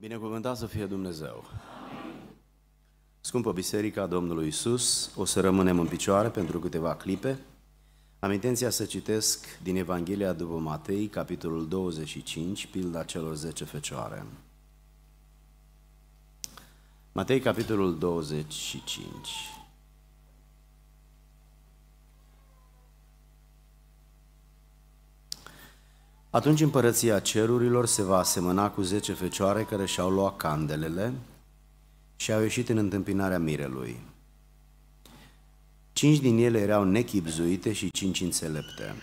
Binecuvântat să fie Dumnezeu! Amin. Scumpă Biserica Domnului Isus, o să rămânem în picioare pentru câteva clipe. Am intenția să citesc din Evanghelia după Matei, capitolul 25, pilda celor 10 fecioare. Matei, capitolul 25. Atunci împărăția cerurilor se va asemăna cu zece fecioare care și-au luat candelele și au ieșit în întâmpinarea mirelui. Cinci din ele erau nechipzuite și cinci înțelepte.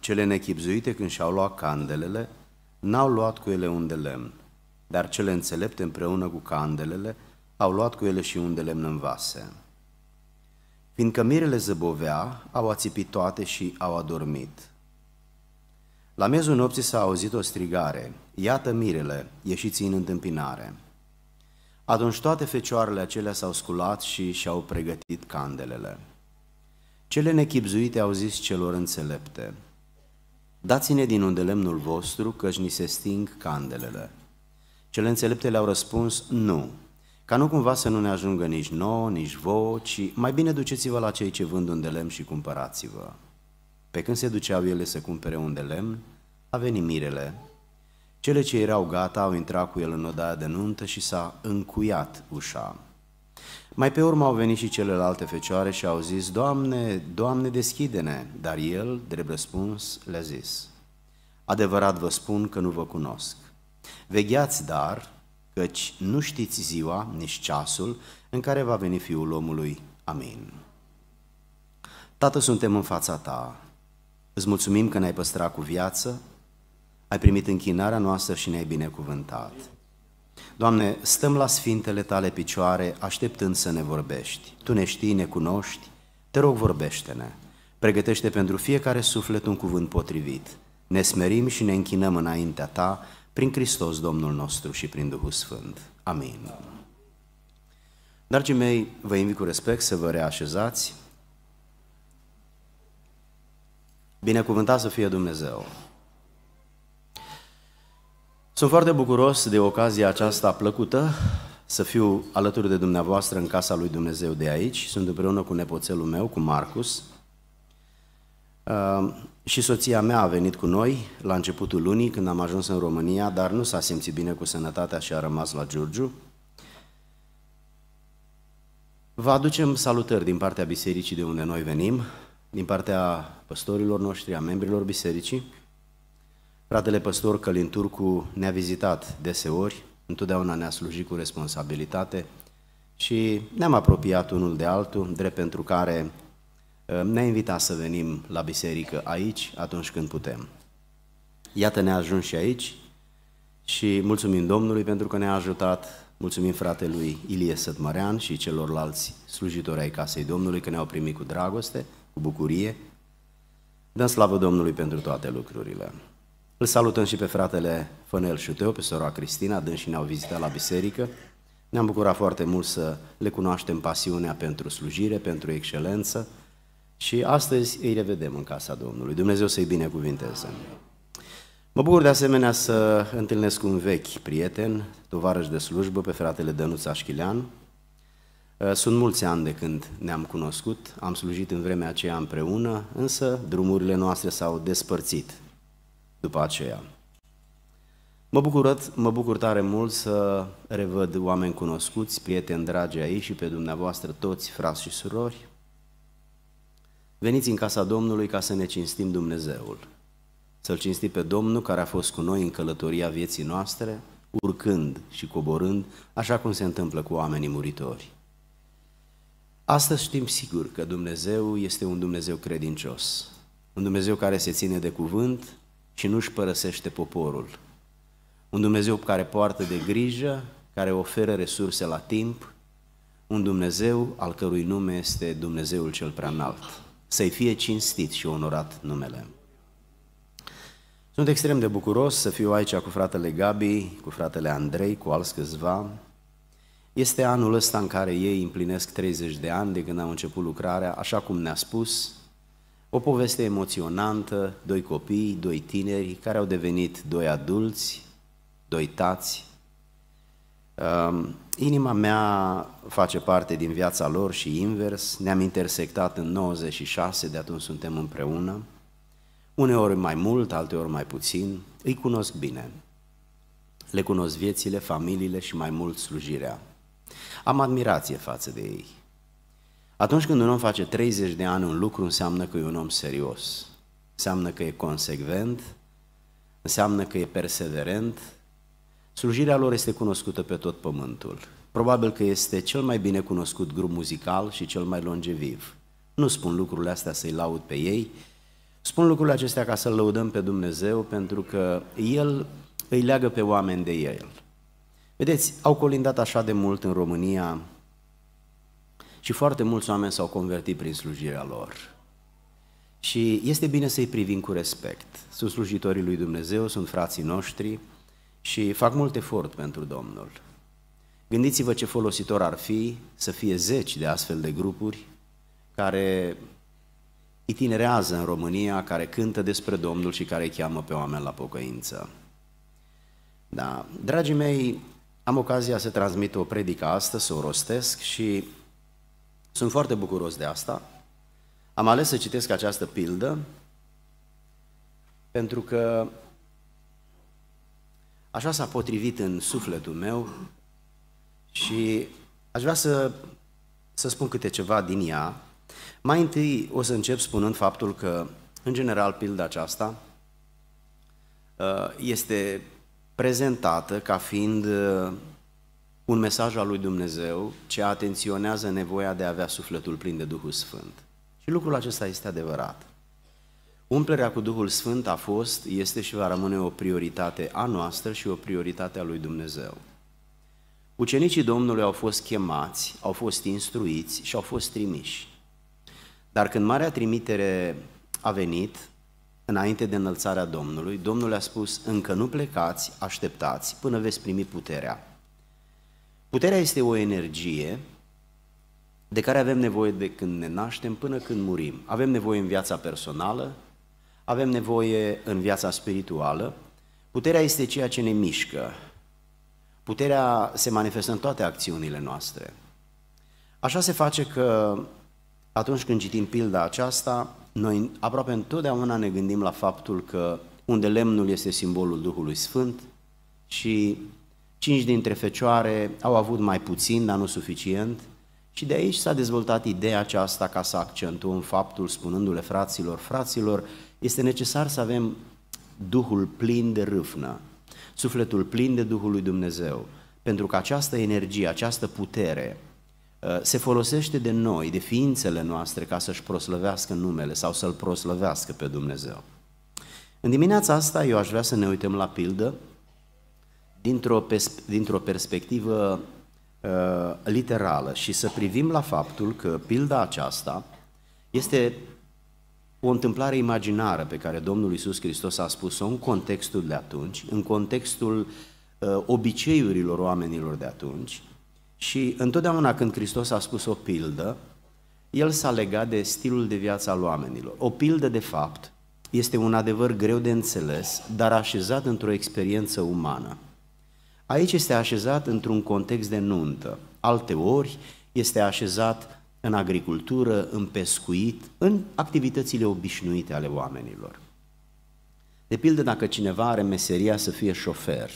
Cele nechipzuite, când și-au luat candelele, n-au luat cu ele un de lemn, dar cele înțelepte împreună cu candelele au luat cu ele și un de lemn în vase. Fiindcă mirele zăbovea, au ațipit toate și au adormit – la miezul nopții s-a auzit o strigare, Iată mirele, ieșiți în întâmpinare. Atunci toate fecioarele acelea s-au sculat și și-au pregătit candelele. Cele nechipzuite au zis celor înțelepte, Dați-ne din unde lemnul vostru, căci ni se sting candelele. Cele înțelepte le-au răspuns, nu, ca nu cumva să nu ne ajungă nici nouă, nici vouă, ci mai bine duceți-vă la cei ce vând unde lemn și cumpărați-vă. Pe când se duceau ele să cumpere un de lemn, a venit mirele. Cele ce erau gata au intrat cu el în odaia de nuntă și s-a încuiat ușa. Mai pe urmă au venit și celelalte fecioare și au zis, Doamne, Doamne, deschide-ne! Dar el, drept răspuns, le-a zis, Adevărat vă spun că nu vă cunosc. Vegheați, dar, căci nu știți ziua, nici ceasul, în care va veni Fiul omului. Amin. Tată, suntem în fața ta, Îți mulțumim că ne-ai păstrat cu viață, ai primit închinarea noastră și ne-ai binecuvântat. Doamne, stăm la sfintele tale picioare, așteptând să ne vorbești. Tu ne știi, ne cunoști, te rog vorbește-ne. Pregătește pentru fiecare suflet un cuvânt potrivit. Ne smerim și ne închinăm înaintea ta, prin Hristos Domnul nostru și prin Duhul Sfânt. Amin. Dragii mei, vă invit cu respect să vă reașezați. Binecuvântat să fie Dumnezeu! Sunt foarte bucuros de ocazia aceasta plăcută să fiu alături de dumneavoastră în casa lui Dumnezeu de aici. Sunt împreună cu nepoțelul meu, cu Marcus. Uh, și soția mea a venit cu noi la începutul lunii când am ajuns în România, dar nu s-a simțit bine cu sănătatea și a rămas la Giurgiu. Vă aducem salutări din partea bisericii de unde noi venim din partea păstorilor noștri, a membrilor bisericii. Fratele păstor Călin Turcu ne-a vizitat deseori, întotdeauna ne-a slujit cu responsabilitate și ne-am apropiat unul de altul, drept pentru care ă, ne-a invitat să venim la biserică aici atunci când putem. Iată ne-a ajuns și aici și mulțumim Domnului pentru că ne-a ajutat, mulțumim fratelui Ilie Sătmărean și celorlalți slujitori ai Casei Domnului că ne-au primit cu dragoste, cu bucurie. Dăm slavă Domnului pentru toate lucrurile. Îl salutăm și pe fratele Fănel Șuteu, pe sora Cristina, și ne-au vizitat la biserică. Ne-am bucurat foarte mult să le cunoaștem pasiunea pentru slujire, pentru excelență și astăzi îi revedem în casa Domnului. Dumnezeu să-i binecuvinteze. Mă bucur de asemenea să întâlnesc un vechi prieten, tovarăș de slujbă, pe fratele Dănuț Așchilean, Uh, sunt mulți ani de când ne-am cunoscut, am slujit în vremea aceea împreună, însă drumurile noastre s-au despărțit după aceea. Mă bucur, mă bucur tare mult să revăd oameni cunoscuți, prieteni dragi aici și pe dumneavoastră toți, frați și surori. Veniți în casa Domnului ca să ne cinstim Dumnezeul, să-L cinstim pe Domnul care a fost cu noi în călătoria vieții noastre, urcând și coborând, așa cum se întâmplă cu oamenii muritori. Astăzi știm sigur că Dumnezeu este un Dumnezeu credincios, un Dumnezeu care se ține de cuvânt și nu își părăsește poporul, un Dumnezeu care poartă de grijă, care oferă resurse la timp, un Dumnezeu al cărui nume este Dumnezeul cel prea înalt. Să-i fie cinstit și onorat numele. Sunt extrem de bucuros să fiu aici cu fratele Gabi, cu fratele Andrei, cu alți câțiva este anul ăsta în care ei împlinesc 30 de ani de când au început lucrarea, așa cum ne-a spus, o poveste emoționantă, doi copii, doi tineri care au devenit doi adulți, doi tați. Um, inima mea face parte din viața lor și invers, ne-am intersectat în 96, de atunci suntem împreună, uneori mai mult, alteori mai puțin, îi cunosc bine. Le cunosc viețile, familiile și mai mult slujirea. Am admirație față de ei. Atunci când un om face 30 de ani un lucru, înseamnă că e un om serios. Înseamnă că e consecvent, înseamnă că e perseverent. Slujirea lor este cunoscută pe tot pământul. Probabil că este cel mai bine cunoscut grup muzical și cel mai longeviv. Nu spun lucrurile astea să-i laud pe ei, spun lucrurile acestea ca să-L lăudăm pe Dumnezeu, pentru că El îi leagă pe oameni de El. Vedeți, au colindat așa de mult în România și foarte mulți oameni s-au convertit prin slujirea lor. Și este bine să-i privim cu respect. Sunt slujitorii lui Dumnezeu, sunt frații noștri și fac mult efort pentru Domnul. Gândiți-vă ce folositor ar fi să fie zeci de astfel de grupuri care itinerează în România, care cântă despre Domnul și care îi cheamă pe oameni la pocăință. Da. Dragii mei, am ocazia să transmit o predică astăzi, să o rostesc și sunt foarte bucuros de asta. Am ales să citesc această pildă pentru că așa s-a potrivit în sufletul meu și aș vrea să, să spun câte ceva din ea. Mai întâi o să încep spunând faptul că, în general, pilda aceasta uh, este prezentată ca fiind uh, un mesaj al lui Dumnezeu ce atenționează nevoia de a avea sufletul plin de Duhul Sfânt. Și lucrul acesta este adevărat. Umplerea cu Duhul Sfânt a fost, este și va rămâne o prioritate a noastră și o prioritate a lui Dumnezeu. Ucenicii Domnului au fost chemați, au fost instruiți și au fost trimiși. Dar când Marea Trimitere a venit, înainte de înălțarea Domnului, Domnul le-a spus, încă nu plecați, așteptați până veți primi puterea. Puterea este o energie de care avem nevoie de când ne naștem până când murim. Avem nevoie în viața personală, avem nevoie în viața spirituală. Puterea este ceea ce ne mișcă. Puterea se manifestă în toate acțiunile noastre. Așa se face că atunci când citim pilda aceasta, noi aproape întotdeauna ne gândim la faptul că unde lemnul este simbolul Duhului Sfânt și cinci dintre fecioare au avut mai puțin, dar nu suficient, și de aici s-a dezvoltat ideea aceasta ca să accentuăm faptul, spunându-le fraților, fraților, este necesar să avem Duhul plin de râfnă, sufletul plin de Duhul lui Dumnezeu, pentru că această energie, această putere Uh, se folosește de noi, de ființele noastre, ca să-și proslăvească numele sau să-L proslăvească pe Dumnezeu. În dimineața asta eu aș vrea să ne uităm la pildă dintr-o, pers- dintr perspectivă uh, literală și să privim la faptul că pilda aceasta este o întâmplare imaginară pe care Domnul Iisus Hristos a spus-o în contextul de atunci, în contextul uh, obiceiurilor oamenilor de atunci, și întotdeauna când Hristos a spus o pildă, el s-a legat de stilul de viață al oamenilor. O pildă, de fapt, este un adevăr greu de înțeles, dar așezat într-o experiență umană. Aici este așezat într-un context de nuntă. Alte ori este așezat în agricultură, în pescuit, în activitățile obișnuite ale oamenilor. De pildă, dacă cineva are meseria să fie șofer,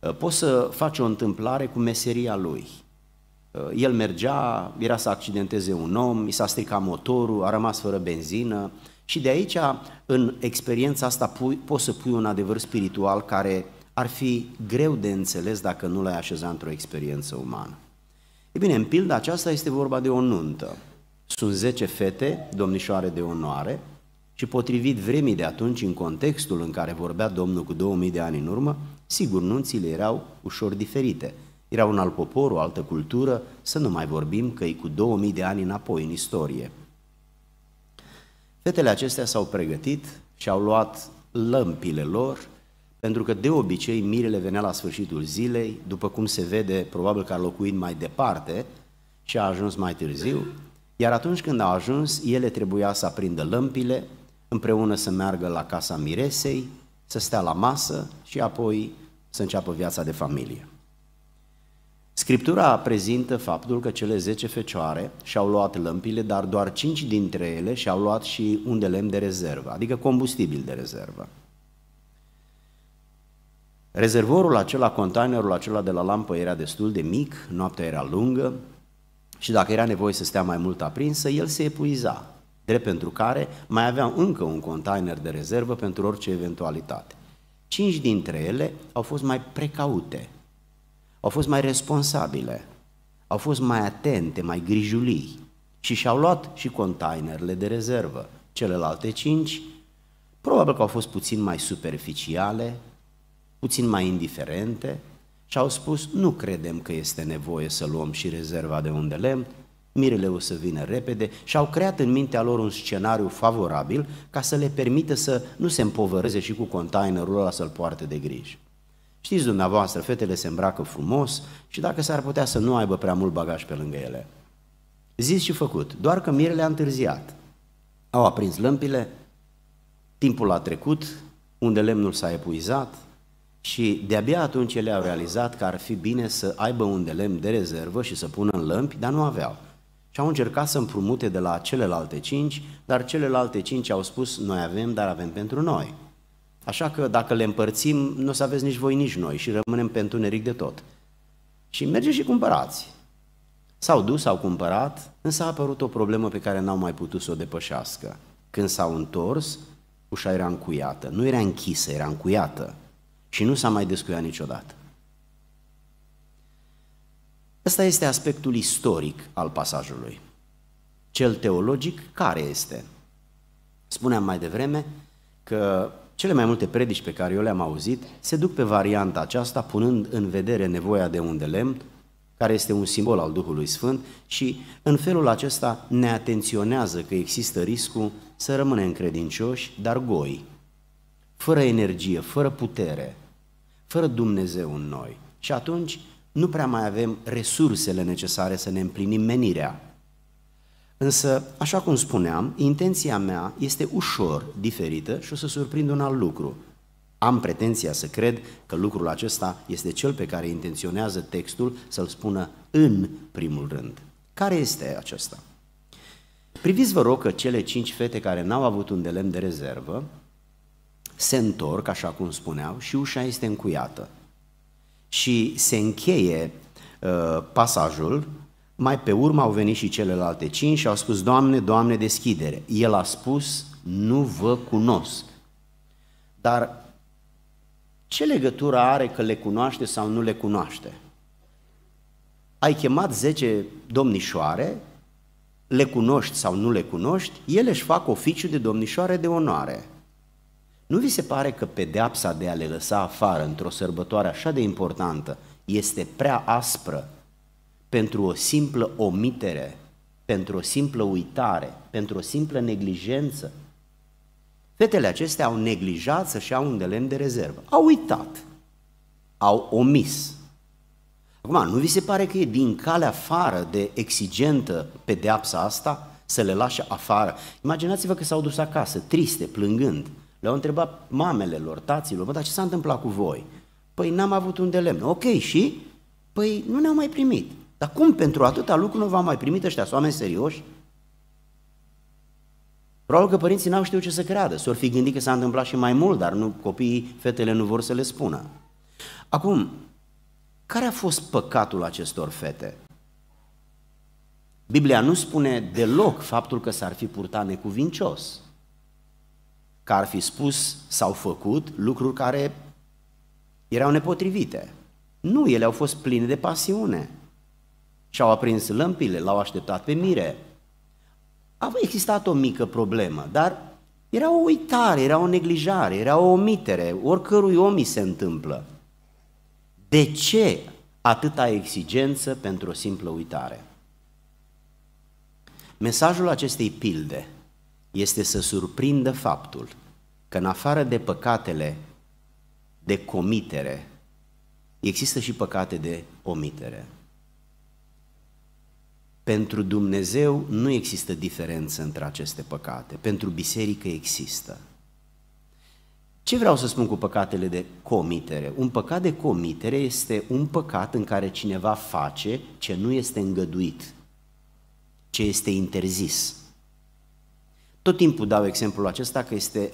Uh, poți să faci o întâmplare cu meseria lui. Uh, el mergea, era să accidenteze un om, i s-a stricat motorul, a rămas fără benzină și de aici, în experiența asta, pui, poți să pui un adevăr spiritual care ar fi greu de înțeles dacă nu l-ai așeza într-o experiență umană. E bine, în pildă aceasta este vorba de o nuntă. Sunt 10 fete, domnișoare de onoare, și potrivit vremii de atunci, în contextul în care vorbea Domnul cu 2000 de ani în urmă, Sigur, nunțile erau ușor diferite. Era un alt popor, o altă cultură, să nu mai vorbim că e cu 2000 de ani înapoi în istorie. Fetele acestea s-au pregătit și au luat lămpile lor, pentru că de obicei mirele venea la sfârșitul zilei, după cum se vede, probabil că a locuit mai departe și a ajuns mai târziu, iar atunci când au ajuns, ele trebuia să aprindă lămpile, împreună să meargă la casa miresei, să stea la masă și apoi să înceapă viața de familie. Scriptura prezintă faptul că cele 10 fecioare și-au luat lămpile, dar doar 5 dintre ele și-au luat și un de lemn de rezervă, adică combustibil de rezervă. Rezervorul acela, containerul acela de la lampă era destul de mic, noaptea era lungă și dacă era nevoie să stea mai mult aprinsă, el se epuiza drept pentru care mai aveam încă un container de rezervă pentru orice eventualitate. Cinci dintre ele au fost mai precaute, au fost mai responsabile, au fost mai atente, mai grijulii și și-au luat și containerele de rezervă. Celelalte cinci, probabil că au fost puțin mai superficiale, puțin mai indiferente și au spus nu credem că este nevoie să luăm și rezerva de unde lemn, mirele o să vină repede și au creat în mintea lor un scenariu favorabil ca să le permită să nu se împovăreze și cu containerul ăla să-l poarte de grijă. Știți dumneavoastră, fetele se îmbracă frumos și dacă s-ar putea să nu aibă prea mult bagaj pe lângă ele. Zis și făcut, doar că mirele a întârziat. Au aprins lămpile, timpul a trecut, unde lemnul s-a epuizat și de-abia atunci ele au realizat că ar fi bine să aibă un de lemn de rezervă și să pună în lămpi, dar nu aveau. Și au încercat să împrumute de la celelalte cinci, dar celelalte cinci au spus, noi avem, dar avem pentru noi. Așa că dacă le împărțim, nu o să aveți nici voi, nici noi și rămânem pe întuneric de tot. Și mergeți și cumpărați. S-au dus, au cumpărat, însă a apărut o problemă pe care n-au mai putut să o depășească. Când s-au întors, ușa era încuiată. Nu era închisă, era încuiată. Și nu s-a mai descuiat niciodată. Ăsta este aspectul istoric al pasajului. Cel teologic care este? Spuneam mai devreme că cele mai multe predici pe care eu le-am auzit se duc pe varianta aceasta, punând în vedere nevoia de un de lemn, care este un simbol al Duhului Sfânt și în felul acesta ne atenționează că există riscul să rămânem credincioși, dar goi, fără energie, fără putere, fără Dumnezeu în noi. Și atunci nu prea mai avem resursele necesare să ne împlinim menirea. Însă, așa cum spuneam, intenția mea este ușor diferită și o să surprind un alt lucru. Am pretenția să cred că lucrul acesta este cel pe care intenționează textul să-l spună în primul rând. Care este acesta? Priviți, vă rog, că cele cinci fete care n-au avut un de de rezervă se întorc, așa cum spuneau, și ușa este încuiată. Și se încheie uh, pasajul, mai pe urmă au venit și celelalte cinci și au spus, Doamne, Doamne, deschidere. El a spus, nu vă cunosc. Dar ce legătură are că le cunoaște sau nu le cunoaște? Ai chemat 10 domnișoare, le cunoști sau nu le cunoști, ele își fac oficiu de domnișoare de onoare. Nu vi se pare că pedeapsa de a le lăsa afară într-o sărbătoare așa de importantă este prea aspră pentru o simplă omitere, pentru o simplă uitare, pentru o simplă neglijență? Fetele acestea au neglijat să-și iau un de lemn de rezervă. Au uitat. Au omis. Acum, nu vi se pare că e din calea afară de exigentă pedeapsa asta? Să le lași afară. Imaginați-vă că s-au dus acasă, triste, plângând. Le-au întrebat mamele lor, taților, mă, dar ce s-a întâmplat cu voi? Păi n-am avut un de lemn. Ok, și? Păi nu ne-au mai primit. Dar cum pentru atâta lucru nu v au mai primit ăștia, sunt oameni serioși? Probabil că părinții n-au știut ce să creadă. S-or fi gândit că s-a întâmplat și mai mult, dar nu, copiii, fetele nu vor să le spună. Acum, care a fost păcatul acestor fete? Biblia nu spune deloc faptul că s-ar fi purtat necuvincios că ar fi spus sau făcut lucruri care erau nepotrivite. Nu, ele au fost pline de pasiune. Și-au aprins lămpile, l-au așteptat pe mire. A existat o mică problemă, dar era o uitare, era o neglijare, era o omitere, oricărui om îi se întâmplă. De ce atâta exigență pentru o simplă uitare? Mesajul acestei pilde – este să surprindă faptul că în afară de păcatele de comitere, există și păcate de omitere. Pentru Dumnezeu nu există diferență între aceste păcate, pentru biserică există. Ce vreau să spun cu păcatele de comitere? Un păcat de comitere este un păcat în care cineva face ce nu este îngăduit, ce este interzis. Tot timpul dau exemplul acesta că este,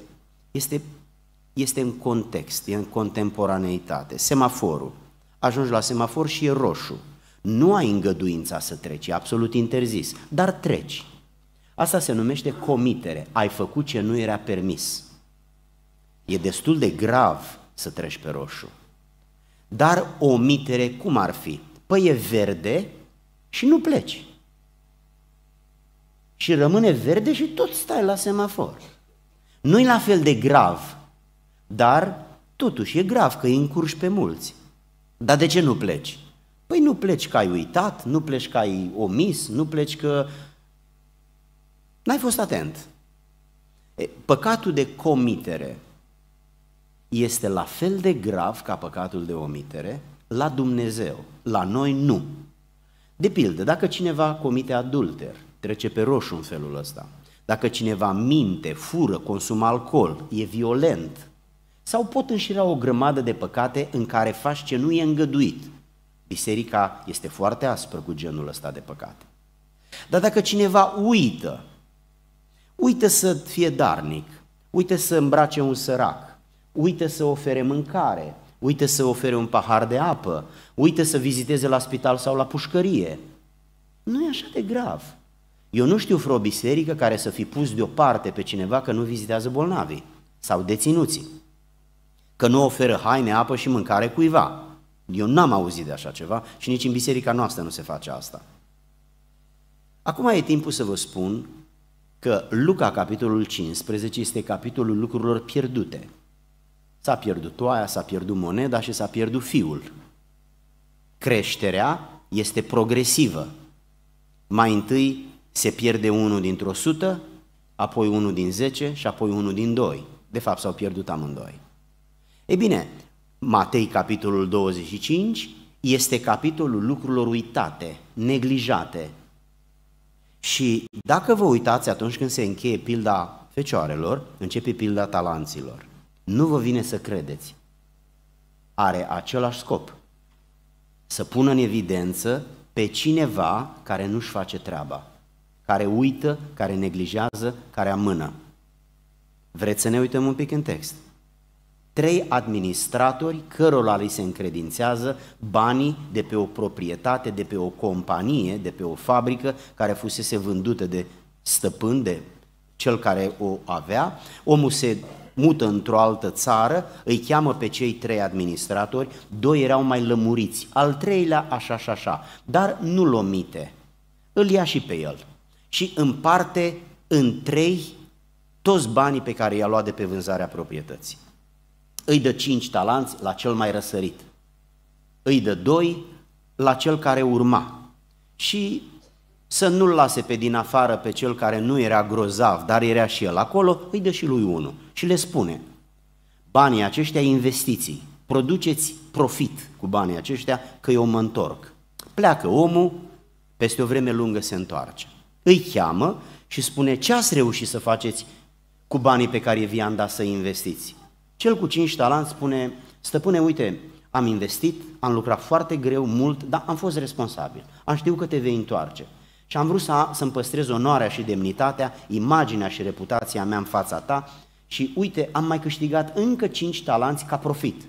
este, este în context, e în contemporaneitate. Semaforul. Ajungi la semafor și e roșu. Nu ai îngăduința să treci, e absolut interzis, dar treci. Asta se numește comitere. Ai făcut ce nu era permis. E destul de grav să treci pe roșu. Dar omitere cum ar fi? Păi e verde și nu pleci și rămâne verde și tot stai la semafor. Nu-i la fel de grav, dar totuși e grav că îi încurci pe mulți. Dar de ce nu pleci? Păi nu pleci că ai uitat, nu pleci că ai omis, nu pleci că n-ai fost atent. Păcatul de comitere este la fel de grav ca păcatul de omitere la Dumnezeu, la noi nu. De pildă, dacă cineva comite adulter, trece pe roșu în felul ăsta. Dacă cineva minte, fură, consumă alcool, e violent, sau pot înșira o grămadă de păcate în care faci ce nu e îngăduit. Biserica este foarte aspră cu genul ăsta de păcate. Dar dacă cineva uită, uită să fie darnic, uită să îmbrace un sărac, uită să ofere mâncare, uită să ofere un pahar de apă, uită să viziteze la spital sau la pușcărie, nu e așa de grav. Eu nu știu vreo biserică care să fi pus deoparte pe cineva că nu vizitează bolnavii sau deținuții, că nu oferă haine, apă și mâncare cuiva. Eu n-am auzit de așa ceva și nici în biserica noastră nu se face asta. Acum e timpul să vă spun că Luca, capitolul 15, este capitolul lucrurilor pierdute. S-a pierdut toaia, s-a pierdut moneda și s-a pierdut fiul. Creșterea este progresivă. Mai întâi se pierde unul dintr-o sută, apoi unul din zece și apoi unul din doi. De fapt, s-au pierdut amândoi. Ei bine, Matei, capitolul 25, este capitolul lucrurilor uitate, neglijate. Și dacă vă uitați atunci când se încheie pilda fecioarelor, începe pilda talanților. Nu vă vine să credeți. Are același scop. Să pună în evidență pe cineva care nu-și face treaba care uită, care neglijează, care amână. Vreți să ne uităm un pic în text? Trei administratori cărora li se încredințează banii de pe o proprietate, de pe o companie, de pe o fabrică care fusese vândută de stăpân, de cel care o avea. Omul se mută într-o altă țară, îi cheamă pe cei trei administratori, doi erau mai lămuriți, al treilea așa și așa, așa, dar nu-l omite, îl ia și pe el și împarte în trei toți banii pe care i-a luat de pe vânzarea proprietății. Îi dă cinci talanți la cel mai răsărit, îi dă doi la cel care urma și să nu-l lase pe din afară pe cel care nu era grozav, dar era și el acolo, îi dă și lui unul și le spune, banii aceștia investiții, produceți profit cu banii aceștia că eu mă întorc. Pleacă omul, peste o vreme lungă se întoarce îi cheamă și spune ce ați reușit să faceți cu banii pe care vi am dat să investiți. Cel cu cinci talanți spune, stăpâne, uite, am investit, am lucrat foarte greu, mult, dar am fost responsabil. Am știut că te vei întoarce. Și am vrut să, să-mi păstrez onoarea și demnitatea, imaginea și reputația mea în fața ta și uite, am mai câștigat încă cinci talanți ca profit.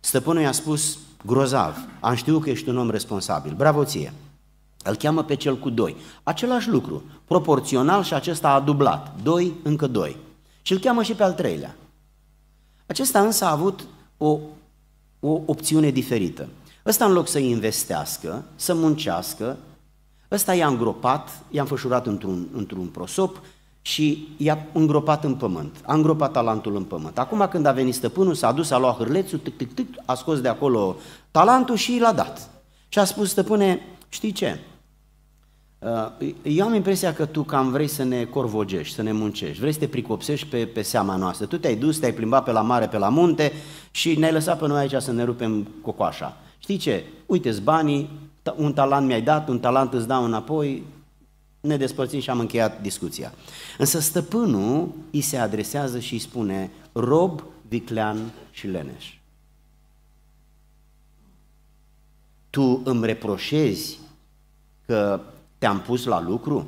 Stăpânul i-a spus, grozav, am știut că ești un om responsabil, bravo ție! Îl cheamă pe cel cu doi. Același lucru, proporțional și acesta a dublat. doi, încă doi. Și îl cheamă și pe al treilea. Acesta însă a avut o, o opțiune diferită. Ăsta în loc să investească, să muncească, ăsta i-a îngropat, i-a înfășurat într-un, într-un prosop și i-a îngropat în pământ. A îngropat talentul în pământ. Acum când a venit stăpânul, s-a dus, a luat hârlețul, tic, tic, tic, a scos de acolo talentul și l-a dat. Și a spus, stăpâne, știi ce? Uh, eu am impresia că tu cam vrei să ne corvogești, să ne muncești, vrei să te pricopsești pe, pe seama noastră. Tu te-ai dus, te-ai plimbat pe la mare, pe la munte și ne-ai lăsat pe noi aici să ne rupem cocoașa. Știi ce? Uite-ți banii, un talent mi-ai dat, un talent îți dau înapoi, ne despărțim și am încheiat discuția. Însă stăpânul îi se adresează și îi spune, rob, viclean și leneș. Tu îmi reproșezi că te-am pus la lucru?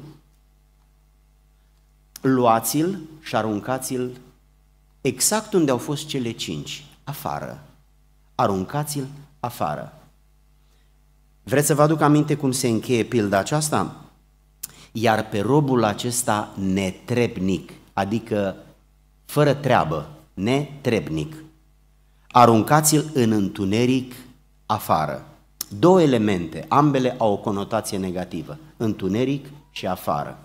Luați-l și aruncați-l exact unde au fost cele cinci, afară. Aruncați-l afară. Vreți să vă aduc aminte cum se încheie pilda aceasta? Iar pe robul acesta netrebnic, adică fără treabă, netrebnic, aruncați-l în întuneric afară. Două elemente, ambele au o conotație negativă, întuneric și afară.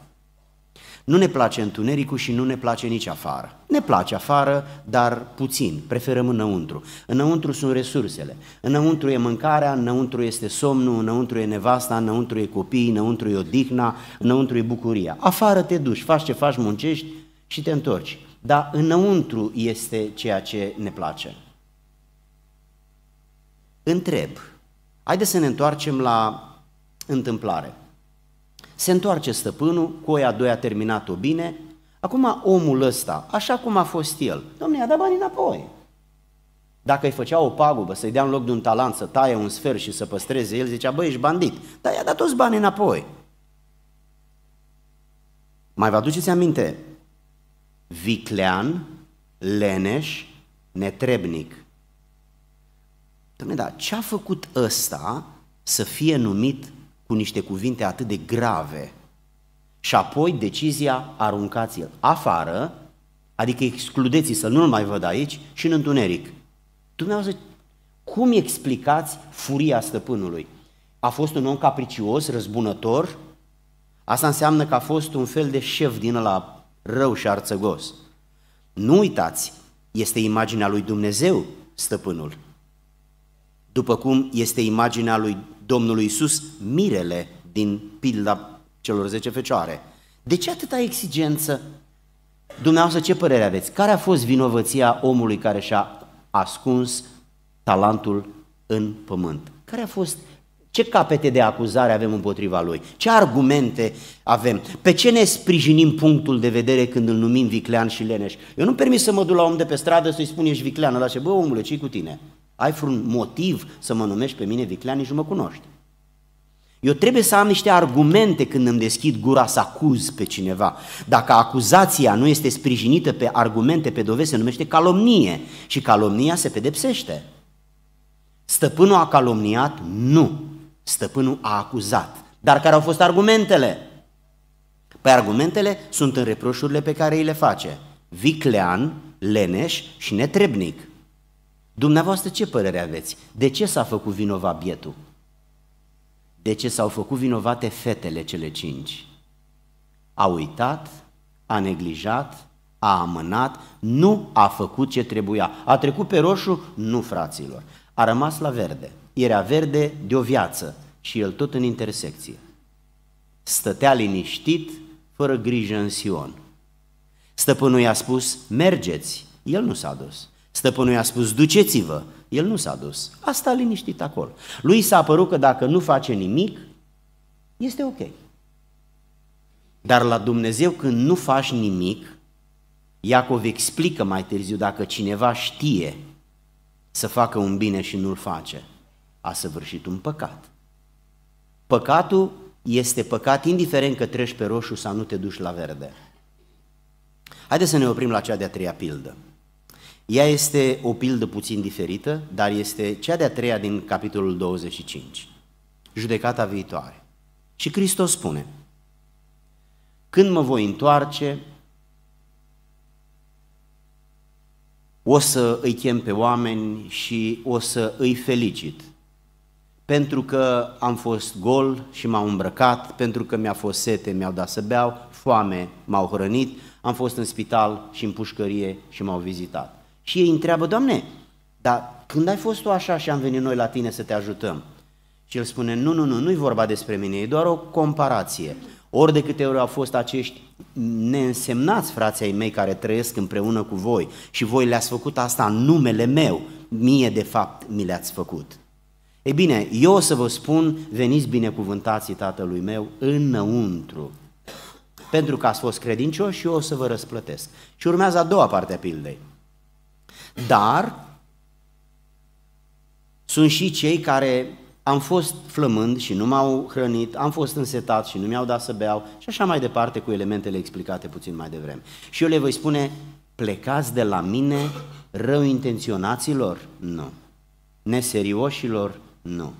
Nu ne place întunericul și nu ne place nici afară. Ne place afară, dar puțin, preferăm înăuntru. Înăuntru sunt resursele, înăuntru e mâncarea, înăuntru este somnul, înăuntru e nevasta, înăuntru e copiii, înăuntru e odihna, înăuntru e bucuria. Afară te duci, faci ce faci, muncești și te întorci. Dar înăuntru este ceea ce ne place. Întreb, Haideți să ne întoarcem la întâmplare. Se întoarce stăpânul, oia doi a terminat-o bine, acum omul ăsta, așa cum a fost el, domnule, a dat banii înapoi. Dacă îi făcea o pagubă, să-i dea în loc de un talent, să taie un sfert și să păstreze, el zicea, băi, ești bandit, dar i-a dat toți banii înapoi. Mai vă aduceți aminte? Viclean, leneș, netrebnic. Doamne, dar ce a făcut ăsta să fie numit cu niște cuvinte atât de grave? Și apoi decizia aruncați-l afară, adică excludeți să nu-l mai văd aici și în întuneric. Dumneavoastră, cum explicați furia stăpânului? A fost un om capricios, răzbunător? Asta înseamnă că a fost un fel de șef din la rău și arțăgos. Nu uitați, este imaginea lui Dumnezeu, stăpânul după cum este imaginea lui Domnului Isus, mirele din pilda celor 10 fecioare. De ce atâta exigență? Dumneavoastră, ce părere aveți? Care a fost vinovăția omului care și-a ascuns talentul în pământ? Care a fost ce capete de acuzare avem împotriva lui? Ce argumente avem? Pe ce ne sprijinim punctul de vedere când îl numim viclean și leneș? Eu nu permit să mă duc la om de pe stradă să-i spun ești viclean, dar ce, bă omule, ce cu tine? Ai vreun motiv să mă numești pe mine viclean, nici nu mă cunoști. Eu trebuie să am niște argumente când îmi deschid gura să acuz pe cineva. Dacă acuzația nu este sprijinită pe argumente, pe dovezi, se numește calomnie și calomnia se pedepsește. Stăpânul a calomniat? Nu. Stăpânul a acuzat. Dar care au fost argumentele? Păi argumentele sunt în reproșurile pe care îi le face. Viclean, leneș și netrebnic. Dumneavoastră ce părere aveți? De ce s-a făcut vinovat bietul? De ce s-au făcut vinovate fetele cele cinci? A uitat, a neglijat, a amânat, nu a făcut ce trebuia. A trecut pe roșu? Nu, fraților. A rămas la verde. Era verde de o viață și el tot în intersecție. Stătea liniștit, fără grijă în Sion. Stăpânul i-a spus, mergeți. El nu s-a dus. Stăpânul i-a spus, duceți-vă. El nu s-a dus. A stat liniștit acolo. Lui s-a părut că dacă nu face nimic, este ok. Dar la Dumnezeu când nu faci nimic, Iacov explică mai târziu dacă cineva știe să facă un bine și nu-l face, a săvârșit un păcat. Păcatul este păcat indiferent că treci pe roșu sau nu te duci la verde. Haideți să ne oprim la cea de-a treia pildă. Ea este o pildă puțin diferită, dar este cea de-a treia din capitolul 25, judecata viitoare. Și Hristos spune, când mă voi întoarce, o să îi chem pe oameni și o să îi felicit, pentru că am fost gol și m-au îmbrăcat, pentru că mi-a fost sete, mi-au dat să beau, foame, m-au hrănit, am fost în spital și în pușcărie și m-au vizitat. Și ei întreabă, Doamne, dar când ai fost tu așa și am venit noi la tine să te ajutăm? Și el spune, nu, nu, nu, nu-i vorba despre mine, e doar o comparație. Ori de câte ori au fost acești neînsemnați frații ai mei care trăiesc împreună cu voi și voi le-ați făcut asta în numele meu, mie de fapt mi le-ați făcut. Ei bine, eu o să vă spun, veniți binecuvântații tatălui meu înăuntru. Pentru că ați fost credincioși, și eu o să vă răsplătesc. Și urmează a doua parte a pildei. Dar sunt și cei care am fost flămând și nu m-au hrănit, am fost însetat și nu mi-au dat să beau și așa mai departe cu elementele explicate puțin mai devreme. Și eu le voi spune, plecați de la mine rău intenționaților? Nu. Neserioșilor? Nu.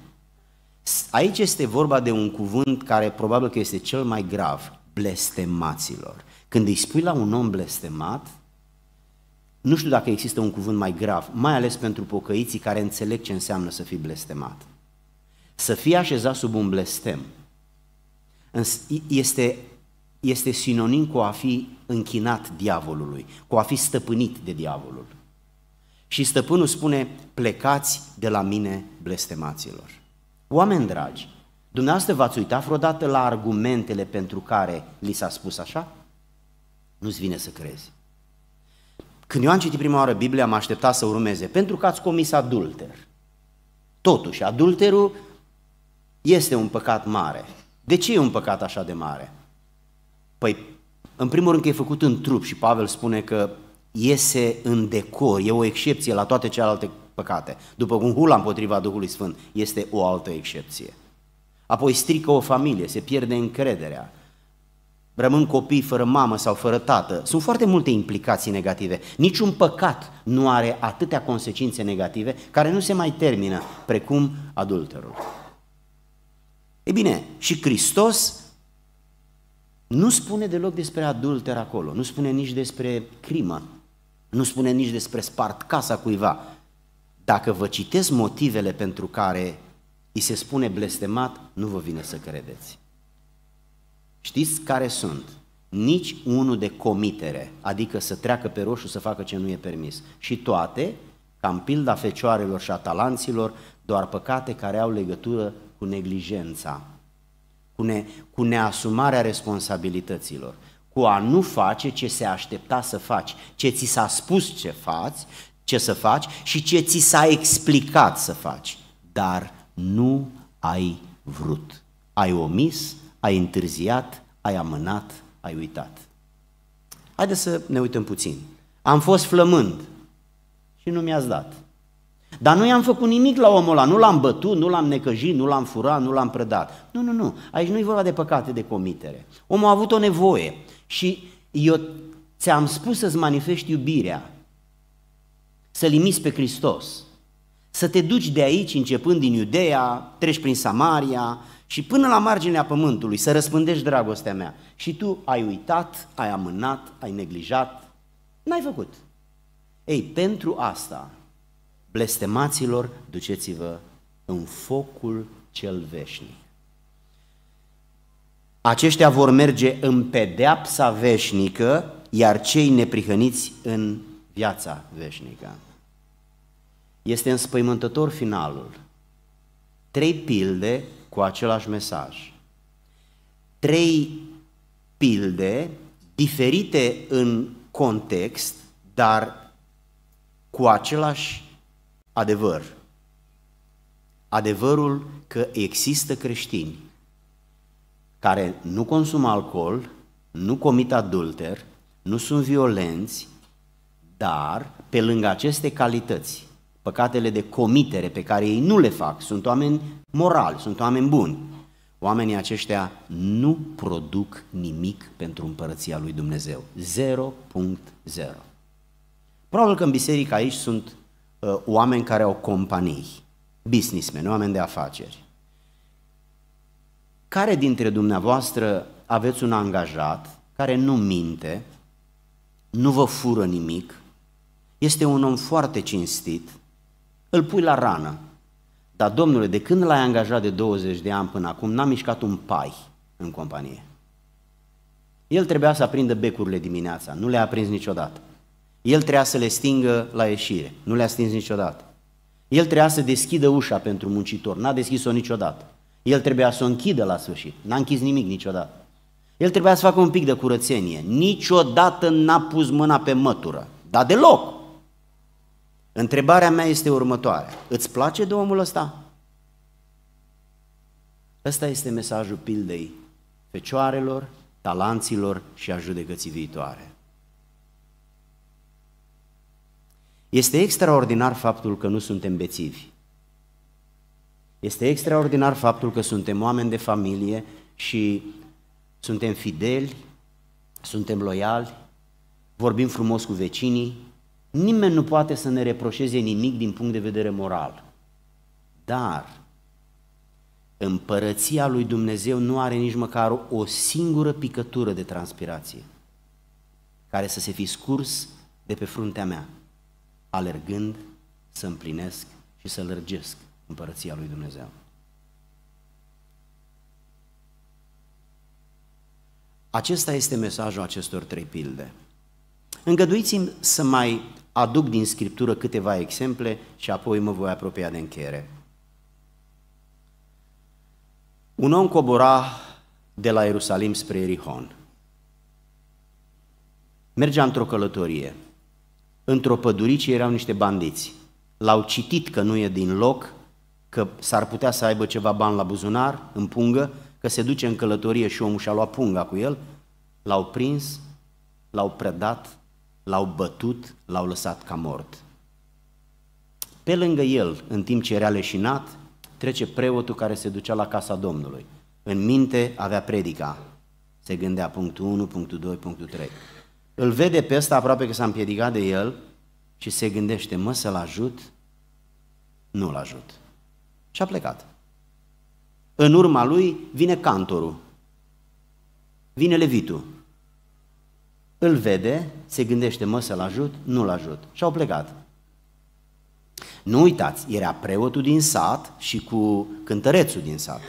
Aici este vorba de un cuvânt care probabil că este cel mai grav, blestemaților. Când îi spui la un om blestemat, nu știu dacă există un cuvânt mai grav, mai ales pentru pocăiții care înțeleg ce înseamnă să fii blestemat. Să fii așezat sub un blestem este, este sinonim cu a fi închinat diavolului, cu a fi stăpânit de diavolul. Și stăpânul spune, plecați de la mine blestemaților. Oameni dragi, dumneavoastră v-ați uitat vreodată la argumentele pentru care li s-a spus așa? Nu-ți vine să crezi. Când eu am citit prima oară Biblia, m-a așteptat să urmeze, pentru că ați comis adulter. Totuși, adulterul este un păcat mare. De ce e un păcat așa de mare? Păi, în primul rând că e făcut în trup și Pavel spune că iese în decor, e o excepție la toate celelalte păcate. După cum hula împotriva Duhului Sfânt este o altă excepție. Apoi strică o familie, se pierde încrederea, rămân copii fără mamă sau fără tată. Sunt foarte multe implicații negative. Niciun păcat nu are atâtea consecințe negative care nu se mai termină, precum adulterul. E bine, și Hristos nu spune deloc despre adulter acolo, nu spune nici despre crimă, nu spune nici despre spart casa cuiva. Dacă vă citesc motivele pentru care îi se spune blestemat, nu vă vine să credeți. Știți care sunt? Nici unul de comitere, adică să treacă pe roșu să facă ce nu e permis. Și toate, cam pilda fecioarelor și a talanților, doar păcate care au legătură cu neglijența, cu, ne, cu neasumarea responsabilităților, cu a nu face ce se aștepta să faci, ce ți s-a spus ce faci, ce să faci și ce ți s-a explicat să faci, dar nu ai vrut. Ai omis ai întârziat, ai amânat, ai uitat. Haideți să ne uităm puțin. Am fost flămând și nu mi-ați dat. Dar nu i-am făcut nimic la omul ăla, nu l-am bătut, nu l-am necăjit, nu l-am furat, nu l-am prădat. Nu, nu, nu, aici nu e vorba de păcate de comitere. Omul a avut o nevoie și eu ți-am spus să-ți manifesti iubirea, să-L imiți pe Hristos, să te duci de aici, începând din Iudeea, treci prin Samaria, și până la marginea pământului să răspândești dragostea mea. Și tu ai uitat, ai amânat, ai neglijat, n-ai făcut. Ei, pentru asta, blestemaților, duceți-vă în focul cel veșnic. Aceștia vor merge în pedeapsa veșnică, iar cei neprihăniți în viața veșnică. Este înspăimântător finalul. Trei pilde cu același mesaj. Trei pilde diferite în context, dar cu același adevăr. Adevărul că există creștini care nu consumă alcool, nu comit adulter, nu sunt violenți, dar pe lângă aceste calități, păcatele de comitere pe care ei nu le fac, sunt oameni morali, sunt oameni buni. Oamenii aceștia nu produc nimic pentru împărăția lui Dumnezeu. 0.0. Probabil că în biserică aici sunt uh, oameni care au companii, businessmen, oameni de afaceri. Care dintre dumneavoastră aveți un angajat care nu minte, nu vă fură nimic, este un om foarte cinstit, îl pui la rană, dar, domnule, de când l-ai angajat de 20 de ani până acum, n-a mișcat un pai în companie. El trebuia să aprindă becurile dimineața, nu le-a aprins niciodată. El trebuia să le stingă la ieșire, nu le-a stins niciodată. El trebuia să deschidă ușa pentru muncitor, n-a deschis-o niciodată. El trebuia să o închidă la sfârșit, n-a închis nimic niciodată. El trebuia să facă un pic de curățenie, niciodată n-a pus mâna pe mătură, dar deloc. Întrebarea mea este următoarea. Îți place de omul ăsta? Ăsta este mesajul pildei fecioarelor, talanților și a judecății viitoare. Este extraordinar faptul că nu suntem bețivi. Este extraordinar faptul că suntem oameni de familie și suntem fideli, suntem loiali, vorbim frumos cu vecinii, Nimeni nu poate să ne reproșeze nimic din punct de vedere moral. Dar împărăția lui Dumnezeu nu are nici măcar o singură picătură de transpirație care să se fi scurs de pe fruntea mea, alergând să împlinesc și să lărgesc împărăția lui Dumnezeu. Acesta este mesajul acestor trei pilde. Îngăduiți-mi să mai aduc din Scriptură câteva exemple și apoi mă voi apropia de încheiere. Un om cobora de la Ierusalim spre Erihon. Mergea într-o călătorie. Într-o pădurici erau niște bandiți. L-au citit că nu e din loc, că s-ar putea să aibă ceva bani la buzunar, în pungă, că se duce în călătorie și omul și-a luat punga cu el, l-au prins, l-au predat l-au bătut, l-au lăsat ca mort. Pe lângă el, în timp ce era leșinat, trece preotul care se ducea la casa Domnului. În minte avea predica. Se gândea punctul 1, punctul 2, punctul 3. Îl vede pe ăsta aproape că s-a împiedicat de el și se gândește, mă să-l ajut? Nu-l ajut. Și a plecat. În urma lui vine cantorul, vine levitul, îl vede, se gândește, mă să-l ajut, nu-l ajut. Și au plecat. Nu uitați, era preotul din sat și cu cântărețul din sat.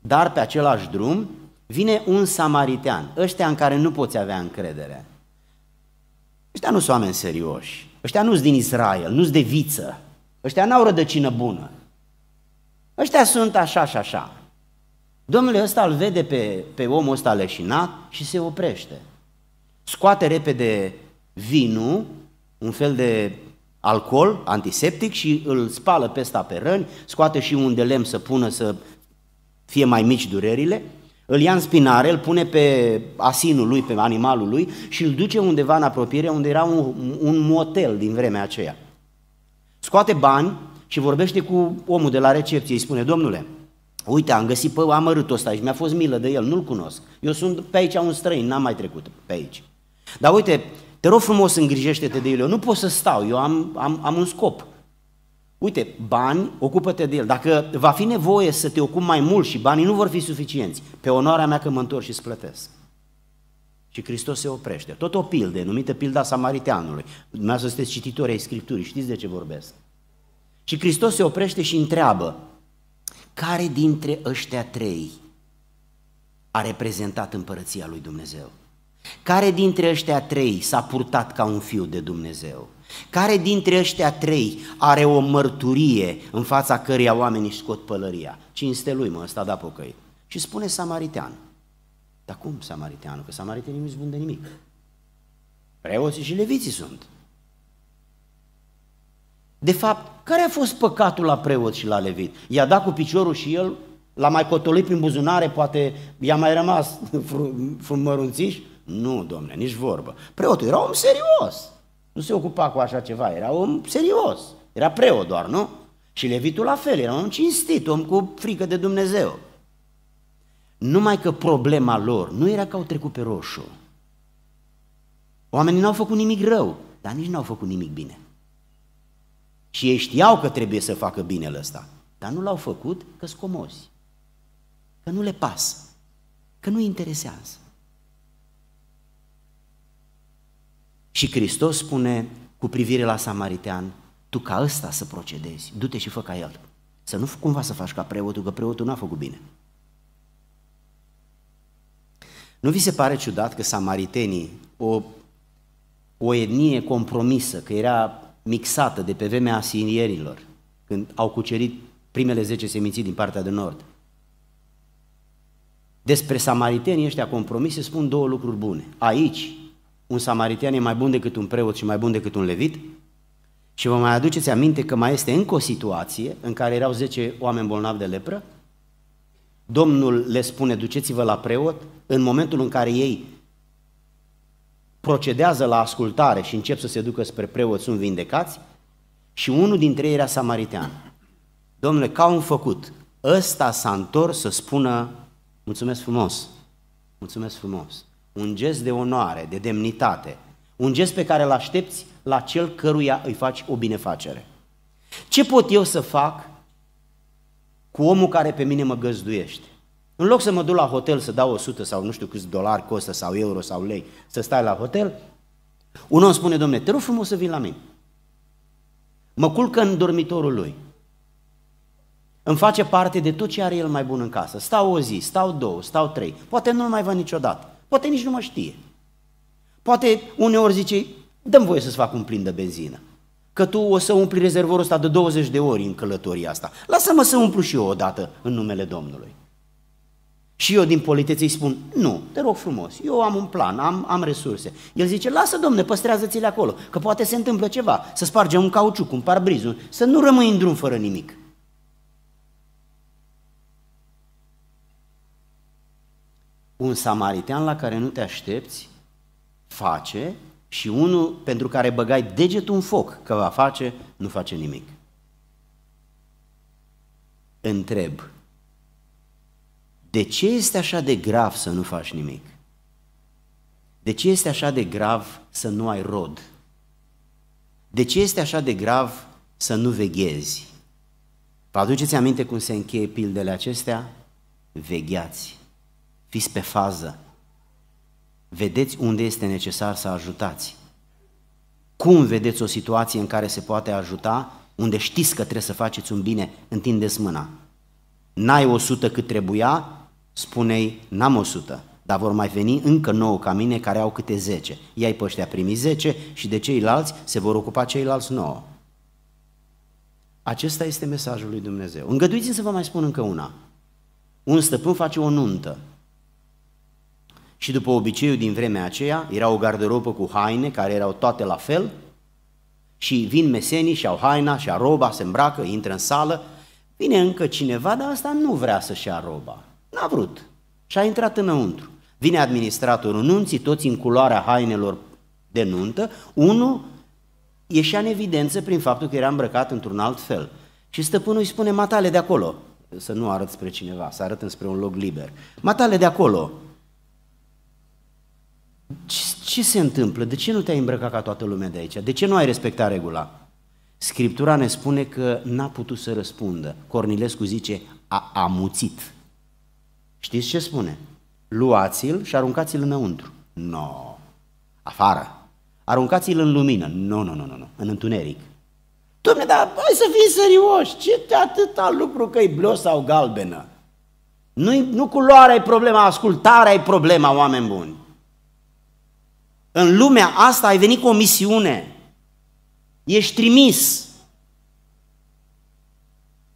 Dar pe același drum vine un samaritean, ăștia în care nu poți avea încredere. Ăștia nu sunt oameni serioși, ăștia nu sunt din Israel, nu sunt de viță, ăștia n-au rădăcină bună. Ăștia sunt așa și așa. Domnule ăsta îl vede pe, pe omul ăsta leșinat și se oprește. Scoate repede vinul, un fel de alcool antiseptic și îl spală pe ăsta pe răni, scoate și un de lemn să pună să fie mai mici durerile, îl ia în spinare, îl pune pe asinul lui, pe animalul lui și îl duce undeva în apropiere unde era un, un motel din vremea aceea. Scoate bani și vorbește cu omul de la recepție, îi spune, domnule, uite, am găsit pe amărâtul ăsta aici, mi-a fost milă de el, nu-l cunosc. Eu sunt pe aici un străin, n-am mai trecut pe aici. Dar uite, te rog frumos, îngrijește-te de el. Eu nu pot să stau, eu am, am, am un scop. Uite, bani, ocupă-te de el. Dacă va fi nevoie să te ocupi mai mult și banii nu vor fi suficienți, pe onoarea mea că mă întorc și îți plătesc. Și Hristos se oprește. Tot o pildă, numită pilda samariteanului. Dumneavoastră sunteți cititori ai Scripturii, știți de ce vorbesc. Și Hristos se oprește și întreabă, care dintre ăștia trei a reprezentat împărăția lui Dumnezeu? Care dintre ăștia trei s-a purtat ca un fiu de Dumnezeu? Care dintre ăștia trei are o mărturie în fața căreia oamenii scot pălăria? Cinste lui, mă, ăsta da pocăi. Și spune samaritean. Dar cum samariteanul? Că samaritenii nu-i spun de nimic. Preoții și leviții sunt. De fapt, care a fost păcatul la preot și la levit? I-a dat cu piciorul și el, l-a mai cotolit prin buzunare, poate i-a mai rămas frumărunțiși, fr- nu, domne, nici vorbă. Preotul era om serios. Nu se ocupa cu așa ceva, era om serios. Era preot doar, nu? Și Levitul la fel, era un cinstit, om cu frică de Dumnezeu. Numai că problema lor nu era că au trecut pe roșu. Oamenii n-au făcut nimic rău, dar nici n-au făcut nimic bine. Și ei știau că trebuie să facă bine ăsta, dar nu l-au făcut că scomozi, că nu le pasă, că nu interesează. Și Hristos spune cu privire la samaritean, tu ca ăsta să procedezi, du-te și fă ca el. Să nu cumva să faci ca preotul, că preotul n-a făcut bine. Nu vi se pare ciudat că samaritenii, o, o etnie compromisă, că era mixată de pe vremea asinierilor, când au cucerit primele 10 seminții din partea de nord, despre samaritenii ăștia compromise spun două lucruri bune. Aici, un samaritian e mai bun decât un preot și mai bun decât un levit? Și vă mai aduceți aminte că mai este încă o situație în care erau 10 oameni bolnavi de lepră? Domnul le spune, duceți-vă la preot, în momentul în care ei procedează la ascultare și încep să se ducă spre preot, sunt vindecați, și unul dintre ei era samaritean. Domnule, ca un făcut, ăsta s-a întors să spună, mulțumesc frumos, mulțumesc frumos un gest de onoare, de demnitate, un gest pe care îl aștepți la cel căruia îi faci o binefacere. Ce pot eu să fac cu omul care pe mine mă găzduiește? În loc să mă duc la hotel să dau 100 sau nu știu câți dolari costă sau euro sau lei să stai la hotel, un om spune, domne, te rog frumos să vii la mine. Mă culcă în dormitorul lui. Îmi face parte de tot ce are el mai bun în casă. Stau o zi, stau două, stau trei. Poate nu-l mai văd niciodată. Poate nici nu mă știe. Poate uneori zice, dăm voie să-ți fac un plin de benzină, că tu o să umpli rezervorul ăsta de 20 de ori în călătoria asta. Lasă-mă să umplu și eu odată în numele Domnului. Și eu din politețe îi spun, nu, te rog frumos, eu am un plan, am, am resurse. El zice, lasă domne, păstrează-ți-le acolo, că poate se întâmplă ceva, să spargem un cauciuc, un parbriz, să nu rămâi în drum fără nimic. un samaritean la care nu te aștepți face și unul pentru care băgai degetul în foc că va face, nu face nimic. Întreb, de ce este așa de grav să nu faci nimic? De ce este așa de grav să nu ai rod? De ce este așa de grav să nu veghezi? Vă aduceți aminte cum se încheie pildele acestea? Vegheați fiți pe fază, vedeți unde este necesar să ajutați. Cum vedeți o situație în care se poate ajuta, unde știți că trebuie să faceți un bine, întindeți mâna. N-ai 100 cât trebuia, spunei n-am 100, dar vor mai veni încă 9 ca mine care au câte 10. Iai pe ăștia primi 10 și de ceilalți se vor ocupa ceilalți 9. Acesta este mesajul lui Dumnezeu. Îngăduiți-mi să vă mai spun încă una. Un stăpân face o nuntă. Și după obiceiul din vremea aceea, era o garderobă cu haine care erau toate la fel și vin mesenii și au haina și au roba, se îmbracă, intră în sală. Vine încă cineva, dar asta nu vrea să-și ia roba. N-a vrut. Și a intrat înăuntru. Vine administratorul nunții, toți în culoarea hainelor de nuntă, unul ieșea în evidență prin faptul că era îmbrăcat într-un alt fel. Și stăpânul îi spune, matale de acolo, să nu arăt spre cineva, să arăt spre un loc liber. Matale de acolo, ce, ce se întâmplă? De ce nu te-ai îmbrăcat ca toată lumea de aici? De ce nu ai respectat regula? Scriptura ne spune că n-a putut să răspundă. Cornilescu zice, a amuțit. Știți ce spune? Luați-l și aruncați-l înăuntru. no. afară. Aruncați-l în lumină. Nu, no, nu, no, nu, no, nu, no. în întuneric. Dom'le, dar hai să fii serioși, ce te atâta lucru că e bleu sau galbenă? Nu, nu culoarea e problema, ascultarea e problema, oameni buni. În lumea asta ai venit cu o misiune. Ești trimis.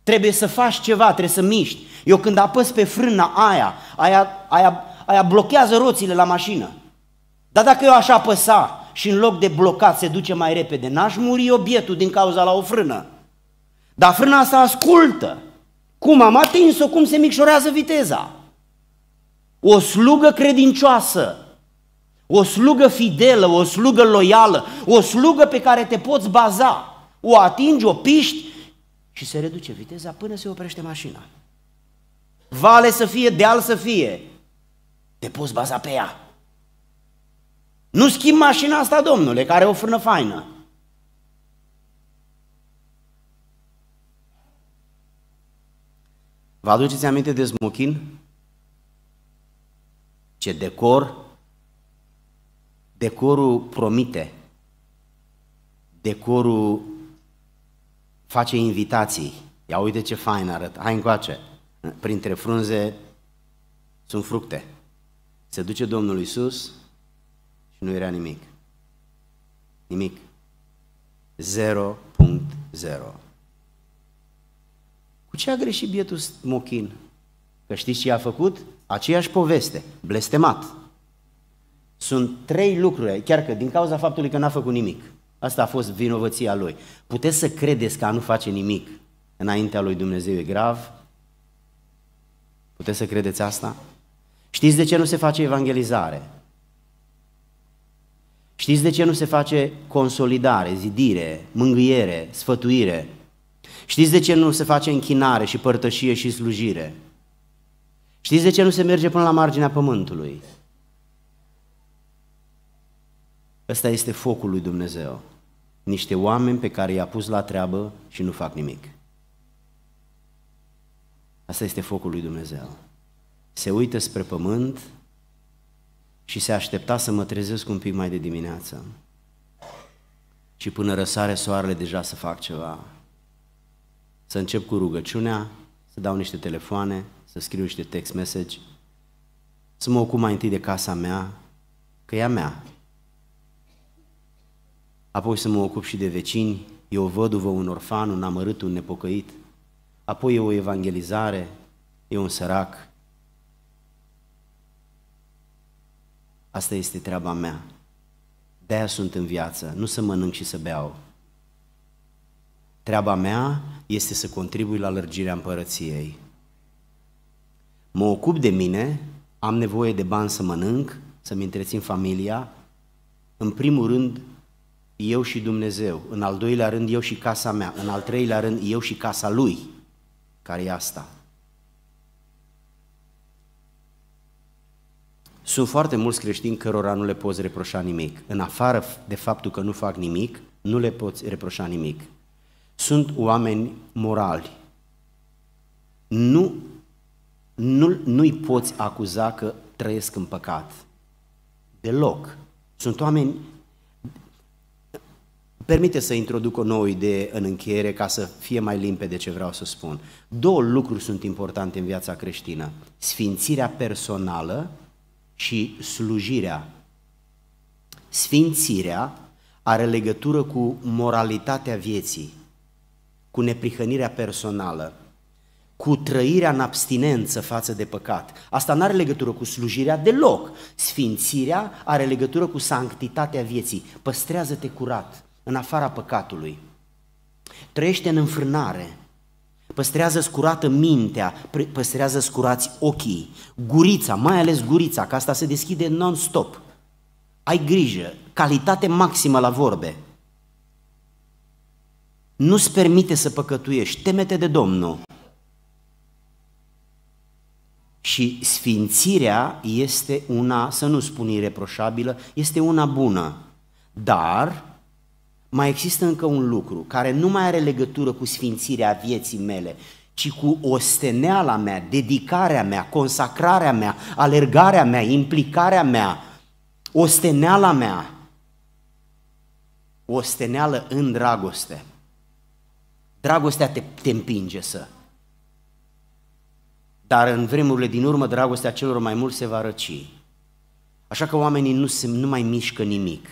Trebuie să faci ceva, trebuie să miști. Eu când apăs pe frâna aia, aia, aia, aia blochează roțile la mașină. Dar dacă eu aș apăsa și în loc de blocat se duce mai repede, n-aș muri obietul din cauza la o frână. Dar frâna asta ascultă. Cum am atins-o, cum se micșorează viteza. O slugă credincioasă o slugă fidelă, o slugă loială, o slugă pe care te poți baza. O atingi, o piști și se reduce viteza până se oprește mașina. Vale să fie, deal să fie, te poți baza pe ea. Nu schimb mașina asta, domnule, care o frână faină. Vă aduceți aminte de smochin? Ce decor Decorul promite, decorul face invitații. Ia uite ce fain arată, hai încoace. Printre frunze sunt fructe. Se duce Domnul Iisus și nu era nimic. Nimic. 0.0 Cu ce a greșit bietul Mochin? Că știți ce a făcut? Aceeași poveste, blestemat. Sunt trei lucruri, chiar că din cauza faptului că n-a făcut nimic. Asta a fost vinovăția lui. Puteți să credeți că a nu face nimic înaintea lui Dumnezeu e grav? Puteți să credeți asta? Știți de ce nu se face evangelizare? Știți de ce nu se face consolidare, zidire, mângâiere, sfătuire? Știți de ce nu se face închinare și părtășie și slujire? Știți de ce nu se merge până la marginea pământului? Ăsta este focul lui Dumnezeu. Niște oameni pe care i-a pus la treabă și nu fac nimic. Asta este focul lui Dumnezeu. Se uită spre pământ și se aștepta să mă trezesc un pic mai de dimineață. Și până răsare soarele deja să fac ceva. Să încep cu rugăciunea, să dau niște telefoane, să scriu niște text message, să mă ocup mai întâi de casa mea, că e a mea, apoi să mă ocup și de vecini, e o văduvă, un orfan, un amărât, un nepocăit, apoi e o evangelizare, e un sărac. Asta este treaba mea. De-aia sunt în viață, nu să mănânc și să beau. Treaba mea este să contribui la lărgirea împărăției. Mă ocup de mine, am nevoie de bani să mănânc, să-mi întrețin familia, în primul rând eu și Dumnezeu, în al doilea rând eu și casa mea, în al treilea rând eu și casa lui, care e asta. Sunt foarte mulți creștini cărora nu le poți reproșa nimic. În afară de faptul că nu fac nimic, nu le poți reproșa nimic. Sunt oameni morali. Nu, nu, nu-i poți acuza că trăiesc în păcat. Deloc. Sunt oameni Permite să introduc o nouă idee în încheiere ca să fie mai limpede ce vreau să spun. Două lucruri sunt importante în viața creștină. Sfințirea personală și slujirea. Sfințirea are legătură cu moralitatea vieții, cu neprihănirea personală, cu trăirea în abstinență față de păcat. Asta nu are legătură cu slujirea deloc. Sfințirea are legătură cu sanctitatea vieții. Păstrează-te curat, în afara păcatului. Trăiește în înfrânare, păstrează scurată mintea, păstrează scurați ochii, gurița, mai ales gurița, că asta se deschide non-stop. Ai grijă, calitate maximă la vorbe. Nu-ți permite să păcătuiești, temete de Domnul. Și sfințirea este una, să nu spun ireproșabilă, este una bună. Dar mai există încă un lucru care nu mai are legătură cu sfințirea vieții mele, ci cu osteneala mea, dedicarea mea, consacrarea mea, alergarea mea, implicarea mea, osteneala mea, osteneală în dragoste. Dragostea te, te împinge să. Dar în vremurile din urmă, dragostea celor mai mulți se va răci. Așa că oamenii nu, se, nu mai mișcă nimic.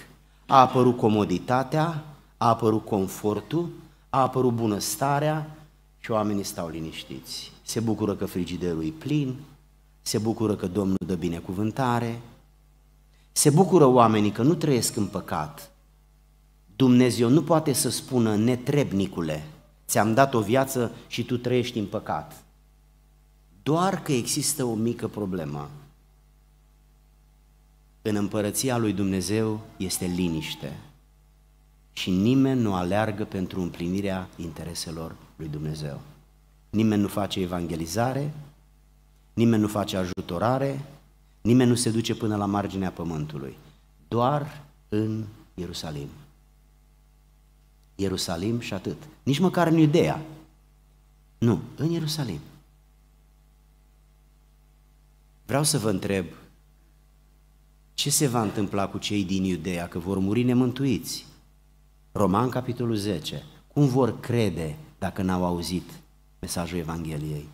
A apărut comoditatea, a apărut confortul, a apărut bunăstarea și oamenii stau liniștiți. Se bucură că frigiderul e plin, se bucură că Domnul dă binecuvântare, se bucură oamenii că nu trăiesc în păcat. Dumnezeu nu poate să spună, netrebnicule, ți-am dat o viață și tu trăiești în păcat. Doar că există o mică problemă. În împărăția lui Dumnezeu este liniște și nimeni nu aleargă pentru împlinirea intereselor lui Dumnezeu. Nimeni nu face evangelizare, nimeni nu face ajutorare, nimeni nu se duce până la marginea pământului, doar în Ierusalim. Ierusalim și atât. Nici măcar în Iudea. Nu, în Ierusalim. Vreau să vă întreb ce se va întâmpla cu cei din Iudea, că vor muri nemântuiți, Roman, capitolul 10. Cum vor crede dacă n-au auzit mesajul Evangheliei?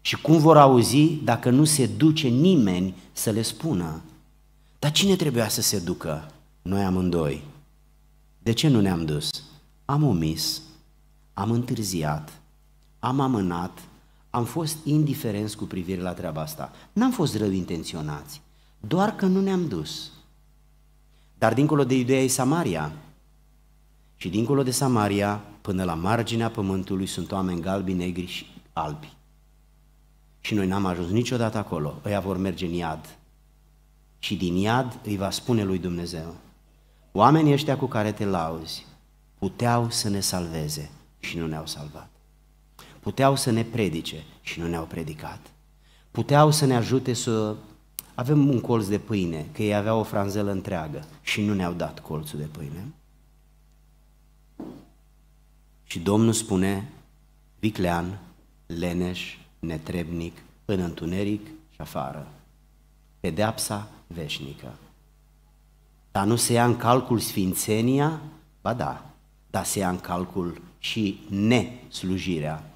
Și cum vor auzi dacă nu se duce nimeni să le spună? Dar cine trebuia să se ducă? Noi amândoi. De ce nu ne-am dus? Am omis, am întârziat, am amânat, am fost indiferenți cu privire la treaba asta. N-am fost rău intenționați, doar că nu ne-am dus. Dar dincolo de ideea e Samaria, și dincolo de Samaria, până la marginea pământului, sunt oameni galbi, negri și albi. Și noi n-am ajuns niciodată acolo. Ăia vor merge în iad. Și din iad îi va spune lui Dumnezeu. Oamenii ăștia cu care te lauzi puteau să ne salveze și nu ne-au salvat. Puteau să ne predice și nu ne-au predicat. Puteau să ne ajute să avem un colț de pâine, că ei aveau o franzelă întreagă și nu ne-au dat colțul de pâine. Și Domnul spune, viclean, leneș, netrebnic, în întuneric și afară. Pedeapsa veșnică. Dar nu se ia în calcul sfințenia? Ba da, dar se ia în calcul și neslujirea.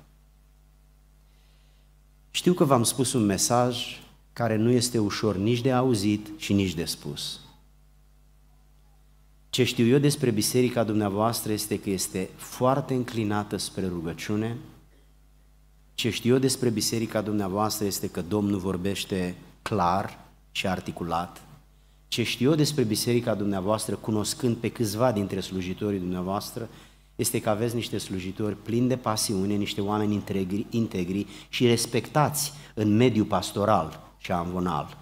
Știu că v-am spus un mesaj care nu este ușor nici de auzit și nici de spus. Ce știu eu despre biserica dumneavoastră este că este foarte înclinată spre rugăciune. Ce știu eu despre biserica dumneavoastră este că Domnul vorbește clar și articulat. Ce știu eu despre biserica dumneavoastră, cunoscând pe câțiva dintre slujitorii dumneavoastră, este că aveți niște slujitori plini de pasiune, niște oameni integri, integri și respectați în mediul pastoral și amvonal.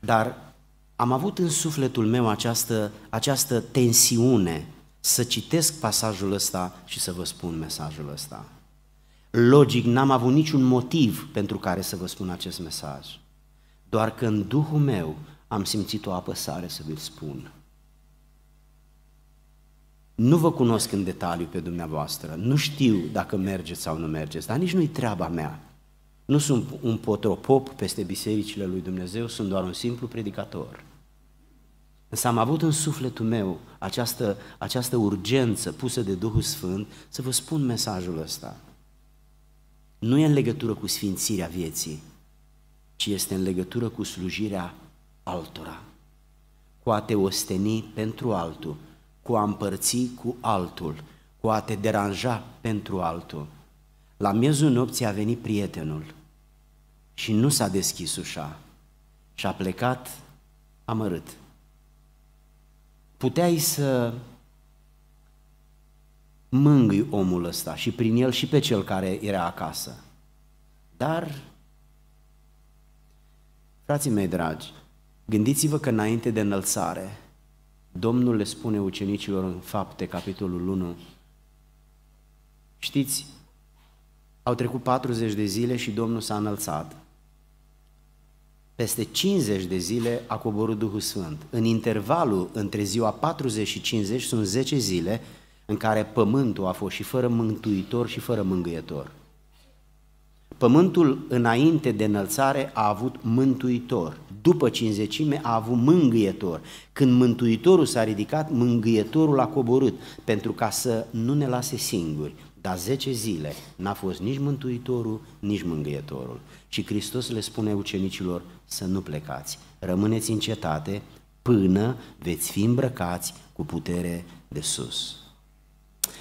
Dar am avut în sufletul meu această, această tensiune să citesc pasajul ăsta și să vă spun mesajul ăsta. Logic, n-am avut niciun motiv pentru care să vă spun acest mesaj. Doar că în Duhul meu am simțit o apăsare să vi-l spun. Nu vă cunosc în detaliu pe dumneavoastră, nu știu dacă mergeți sau nu mergeți, dar nici nu-i treaba mea. Nu sunt un potropop peste bisericile lui Dumnezeu, sunt doar un simplu predicator. Însă am avut în sufletul meu această, această urgență pusă de Duhul Sfânt să vă spun mesajul ăsta. Nu e în legătură cu sfințirea vieții, ci este în legătură cu slujirea altora, cu a te osteni pentru altul, cu a împărți cu altul, cu a te deranja pentru altul. La miezul nopții a venit prietenul și nu s-a deschis ușa și a plecat amărât. Puteai să mângâi omul ăsta și prin el și pe cel care era acasă. Dar, frații mei dragi, gândiți-vă că înainte de înălțare, Domnul le spune ucenicilor în fapte, capitolul 1, știți, au trecut 40 de zile și Domnul s-a înălțat. Peste 50 de zile a coborât Duhul Sfânt. În intervalul între ziua 40 și 50 sunt 10 zile în care pământul a fost și fără mântuitor și fără mângâietor. Pământul înainte de înălțare a avut mântuitor, după cinzecime a avut mângâietor. Când mântuitorul s-a ridicat, mângâietorul a coborât pentru ca să nu ne lase singuri, dar zece zile n-a fost nici Mântuitorul, nici Mângâietorul. Și Hristos le spune ucenicilor să nu plecați, rămâneți în cetate până veți fi îmbrăcați cu putere de sus.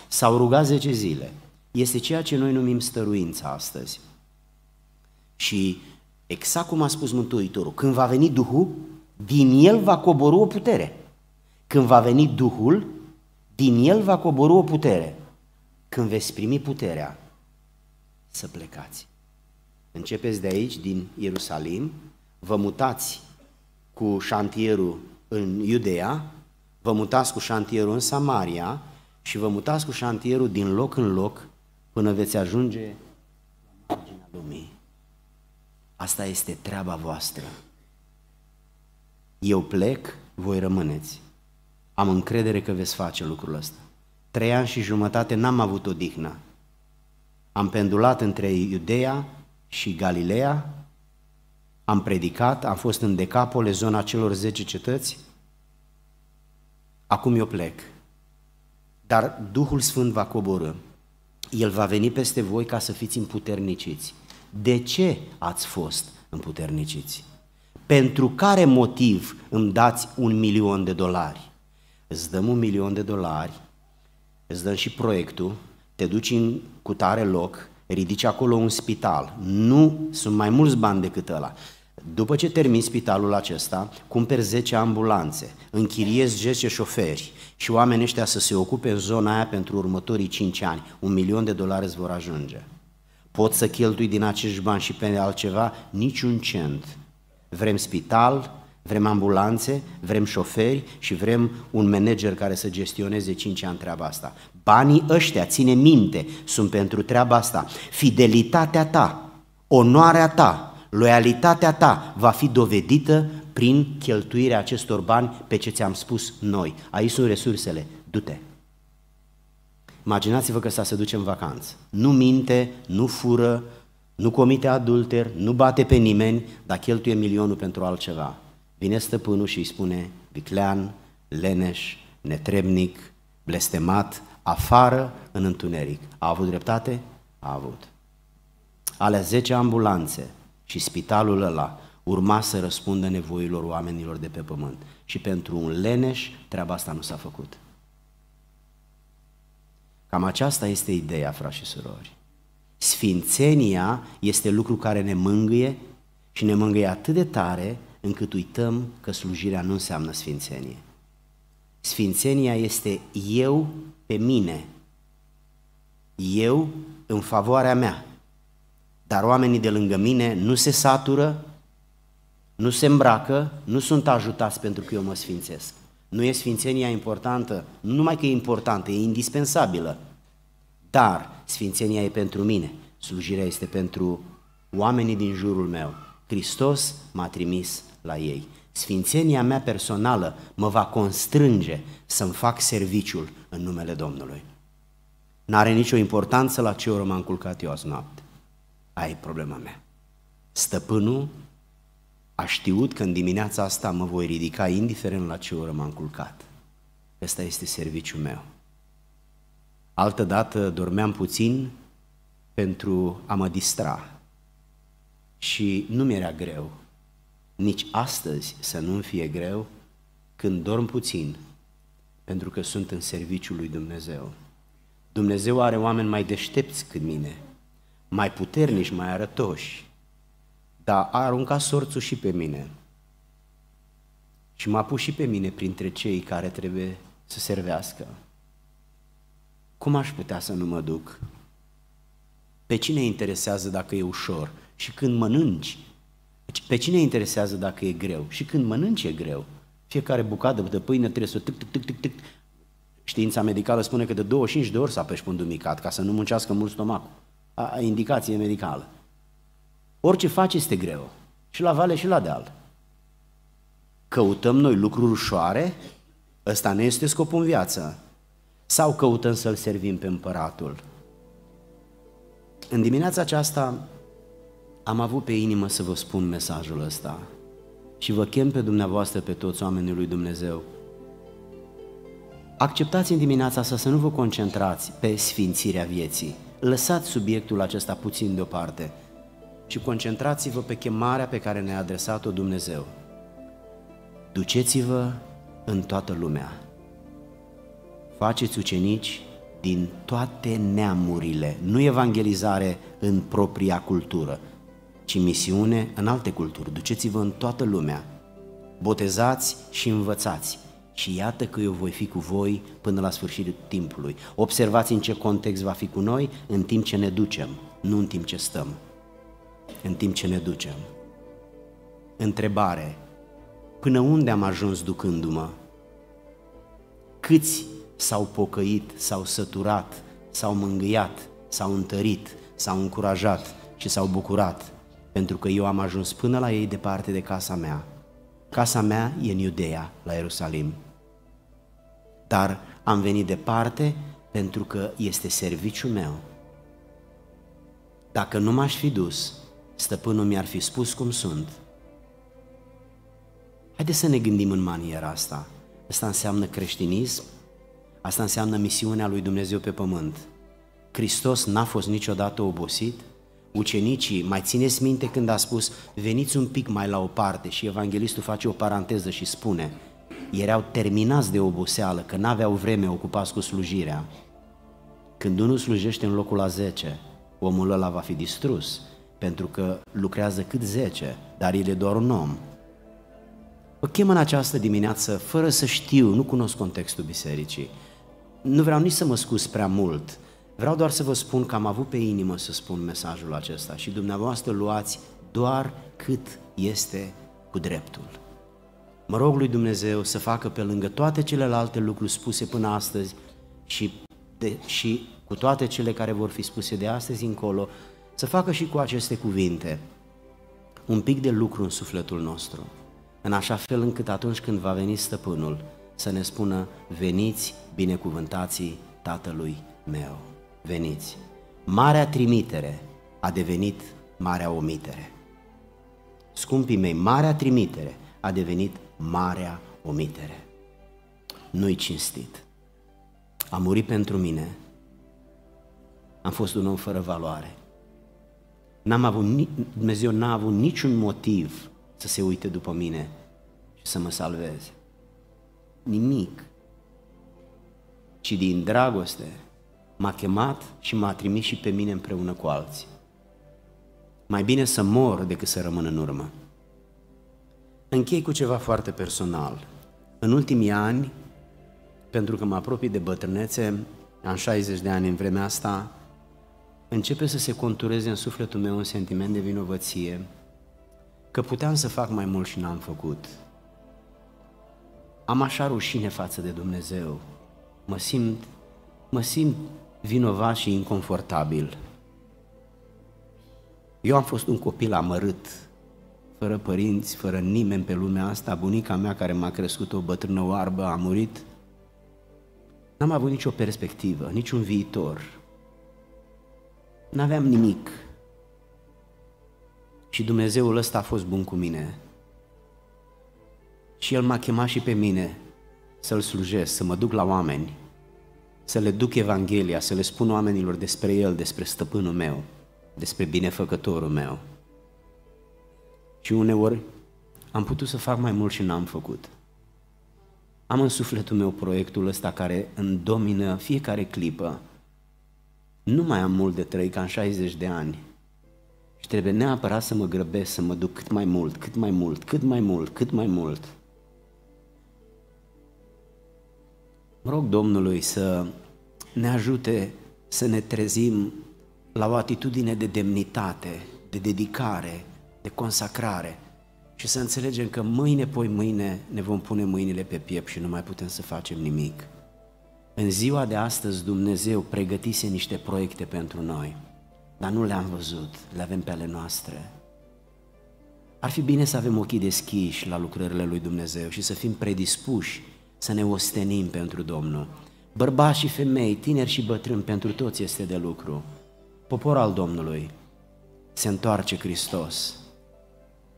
S-au rugat zece zile. Este ceea ce noi numim stăruința astăzi. Și exact cum a spus Mântuitorul, când va veni Duhul, din el va coborâ o putere. Când va veni Duhul, din el va coborâ o putere când veți primi puterea, să plecați. Începeți de aici, din Ierusalim, vă mutați cu șantierul în Iudea, vă mutați cu șantierul în Samaria și vă mutați cu șantierul din loc în loc până veți ajunge la marginea lumii. Asta este treaba voastră. Eu plec, voi rămâneți. Am încredere că veți face lucrul ăsta trei ani și jumătate n-am avut o dihnă. Am pendulat între Iudeea și Galileea, am predicat, am fost în Decapole, zona celor 10 cetăți, acum eu plec. Dar Duhul Sfânt va coborâ. El va veni peste voi ca să fiți împuterniciți. De ce ați fost împuterniciți? Pentru care motiv îmi dați un milion de dolari? Îți dăm un milion de dolari îți dăm și proiectul, te duci în cutare loc, ridici acolo un spital. Nu, sunt mai mulți bani decât ăla. După ce termin spitalul acesta, cumperi 10 ambulanțe, închiriezi 10 șoferi și oamenii ăștia să se ocupe în zona aia pentru următorii 5 ani. Un milion de dolari îți vor ajunge. Poți să cheltui din acești bani și pe altceva? Niciun cent. Vrem spital, Vrem ambulanțe, vrem șoferi și vrem un manager care să gestioneze 5 ani treaba asta. Banii ăștia, ține minte, sunt pentru treaba asta. Fidelitatea ta, onoarea ta, loialitatea ta va fi dovedită prin cheltuirea acestor bani pe ce ți-am spus noi. Aici sunt resursele, du-te! Imaginați-vă că să duce în vacanță. Nu minte, nu fură, nu comite adulter, nu bate pe nimeni, dar cheltuie milionul pentru altceva. Vine stăpânul și îi spune, viclean, leneș, netrebnic, blestemat, afară în întuneric. A avut dreptate? A avut. Ale 10 ambulanțe și spitalul ăla urma să răspundă nevoilor oamenilor de pe pământ. Și pentru un leneș, treaba asta nu s-a făcut. Cam aceasta este ideea, frați și surori. Sfințenia este lucru care ne mângâie și ne mângâie atât de tare încât uităm că slujirea nu înseamnă sfințenie. Sfințenia este eu pe mine, eu în favoarea mea. Dar oamenii de lângă mine nu se satură, nu se îmbracă, nu sunt ajutați pentru că eu mă sfințesc. Nu e sfințenia importantă, nu numai că e importantă, e indispensabilă, dar sfințenia e pentru mine, slujirea este pentru oamenii din jurul meu. Hristos m-a trimis la ei. Sfințenia mea personală mă va constrânge să-mi fac serviciul în numele Domnului. N-are nicio importanță la ce oră m-am culcat eu azi noapte. Ai problema mea. Stăpânul a știut că în dimineața asta mă voi ridica indiferent la ce oră m-am culcat. Ăsta este serviciul meu. Altă dată dormeam puțin pentru a mă distra și nu mi-era greu nici astăzi să nu-mi fie greu când dorm puțin, pentru că sunt în serviciul lui Dumnezeu. Dumnezeu are oameni mai deștepți cât mine, mai puternici, mai arătoși, dar a aruncat sorțul și pe mine și m-a pus și pe mine printre cei care trebuie să servească. Cum aș putea să nu mă duc? Pe cine interesează dacă e ușor? Și când mănânci, deci, pe cine interesează dacă e greu? Și când mănânci e greu. Fiecare bucată de pâine trebuie să tic, tic, tic, tic, tic. Știința medicală spune că de 25 de ori să apeși pundul micat ca să nu muncească mult stomacul. A, indicație medicală. Orice faci este greu. Și la vale și la deal. Căutăm noi lucruri ușoare? Ăsta nu este scopul în viață. Sau căutăm să-L servim pe împăratul? În dimineața aceasta am avut pe inimă să vă spun mesajul ăsta și vă chem pe dumneavoastră, pe toți oamenii lui Dumnezeu. Acceptați în dimineața asta să nu vă concentrați pe sfințirea vieții. Lăsați subiectul acesta puțin deoparte și concentrați-vă pe chemarea pe care ne-a adresat-o Dumnezeu. Duceți-vă în toată lumea. Faceți ucenici din toate neamurile, nu evangelizare în propria cultură, ci misiune în alte culturi. Duceți-vă în toată lumea, botezați și învățați. Și iată că eu voi fi cu voi până la sfârșitul timpului. Observați în ce context va fi cu noi în timp ce ne ducem, nu în timp ce stăm. În timp ce ne ducem. Întrebare. Până unde am ajuns ducându-mă? Câți s-au pocăit, s-au săturat, s-au mângâiat, s-au întărit, s-au încurajat și s-au bucurat pentru că eu am ajuns până la ei departe de casa mea. Casa mea e în Iudeea, la Ierusalim. Dar am venit departe pentru că este serviciul meu. Dacă nu m-aș fi dus, stăpânul mi-ar fi spus cum sunt. Haideți să ne gândim în maniera asta. Asta înseamnă creștinism, asta înseamnă misiunea lui Dumnezeu pe pământ. Hristos n-a fost niciodată obosit, ucenicii, mai țineți minte când a spus, veniți un pic mai la o parte și evanghelistul face o paranteză și spune, erau terminați de oboseală, că n-aveau vreme ocupați cu slujirea. Când unul slujește în locul a 10, omul ăla va fi distrus, pentru că lucrează cât 10, dar el e doar un om. Vă chem în această dimineață, fără să știu, nu cunosc contextul bisericii, nu vreau nici să mă scuz prea mult, Vreau doar să vă spun că am avut pe inimă să spun mesajul acesta și dumneavoastră luați doar cât este cu dreptul. Mă rog lui Dumnezeu să facă pe lângă toate celelalte lucruri spuse până astăzi și, de, și cu toate cele care vor fi spuse de astăzi încolo, să facă și cu aceste cuvinte un pic de lucru în sufletul nostru, în așa fel încât atunci când va veni stăpânul să ne spună, veniți binecuvântații Tatălui meu veniți. Marea trimitere a devenit marea omitere. Scumpii mei, marea trimitere a devenit marea omitere. Nu-i cinstit. A murit pentru mine. Am fost un om fără valoare. N-am avut, Dumnezeu n-a avut niciun motiv să se uite după mine și să mă salveze. Nimic. Ci din dragoste m-a chemat și m-a trimis și pe mine împreună cu alții. Mai bine să mor decât să rămân în urmă. Închei cu ceva foarte personal. În ultimii ani, pentru că mă apropii de bătrânețe, am 60 de ani în vremea asta, începe să se contureze în sufletul meu un sentiment de vinovăție că puteam să fac mai mult și n-am făcut. Am așa rușine față de Dumnezeu. Mă simt, mă simt vinovat și inconfortabil. Eu am fost un copil amărât, fără părinți, fără nimeni pe lumea asta, bunica mea care m-a crescut o bătrână oarbă a murit. N-am avut nicio perspectivă, niciun viitor. N-aveam nimic. Și Dumnezeul ăsta a fost bun cu mine. Și El m-a chemat și pe mine să-L slujesc, să mă duc la oameni, să le duc Evanghelia, să le spun oamenilor despre El, despre stăpânul meu, despre binefăcătorul meu. Și uneori am putut să fac mai mult și n-am făcut. Am în sufletul meu proiectul ăsta care îmi domină fiecare clipă. Nu mai am mult de trăit, ca în 60 de ani. Și trebuie neapărat să mă grăbesc, să mă duc cât mai mult, cât mai mult, cât mai mult, cât mai mult. Mă rog Domnului să ne ajute să ne trezim la o atitudine de demnitate, de dedicare, de consacrare și să înțelegem că mâine, poi mâine ne vom pune mâinile pe piept și nu mai putem să facem nimic. În ziua de astăzi Dumnezeu pregătise niște proiecte pentru noi, dar nu le-am văzut, le avem pe ale noastre. Ar fi bine să avem ochii deschiși la lucrările lui Dumnezeu și să fim predispuși să ne ostenim pentru Domnul bărbați și femei, tineri și bătrâni, pentru toți este de lucru. Popor al Domnului, se întoarce Hristos.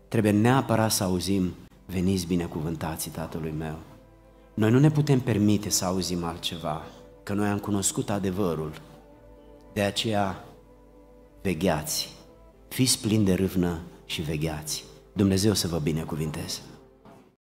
Trebuie neapărat să auzim, veniți binecuvântați Tatălui meu. Noi nu ne putem permite să auzim altceva, că noi am cunoscut adevărul. De aceea, vegheați, fiți plini de râvnă și vegheați. Dumnezeu să vă binecuvinteze.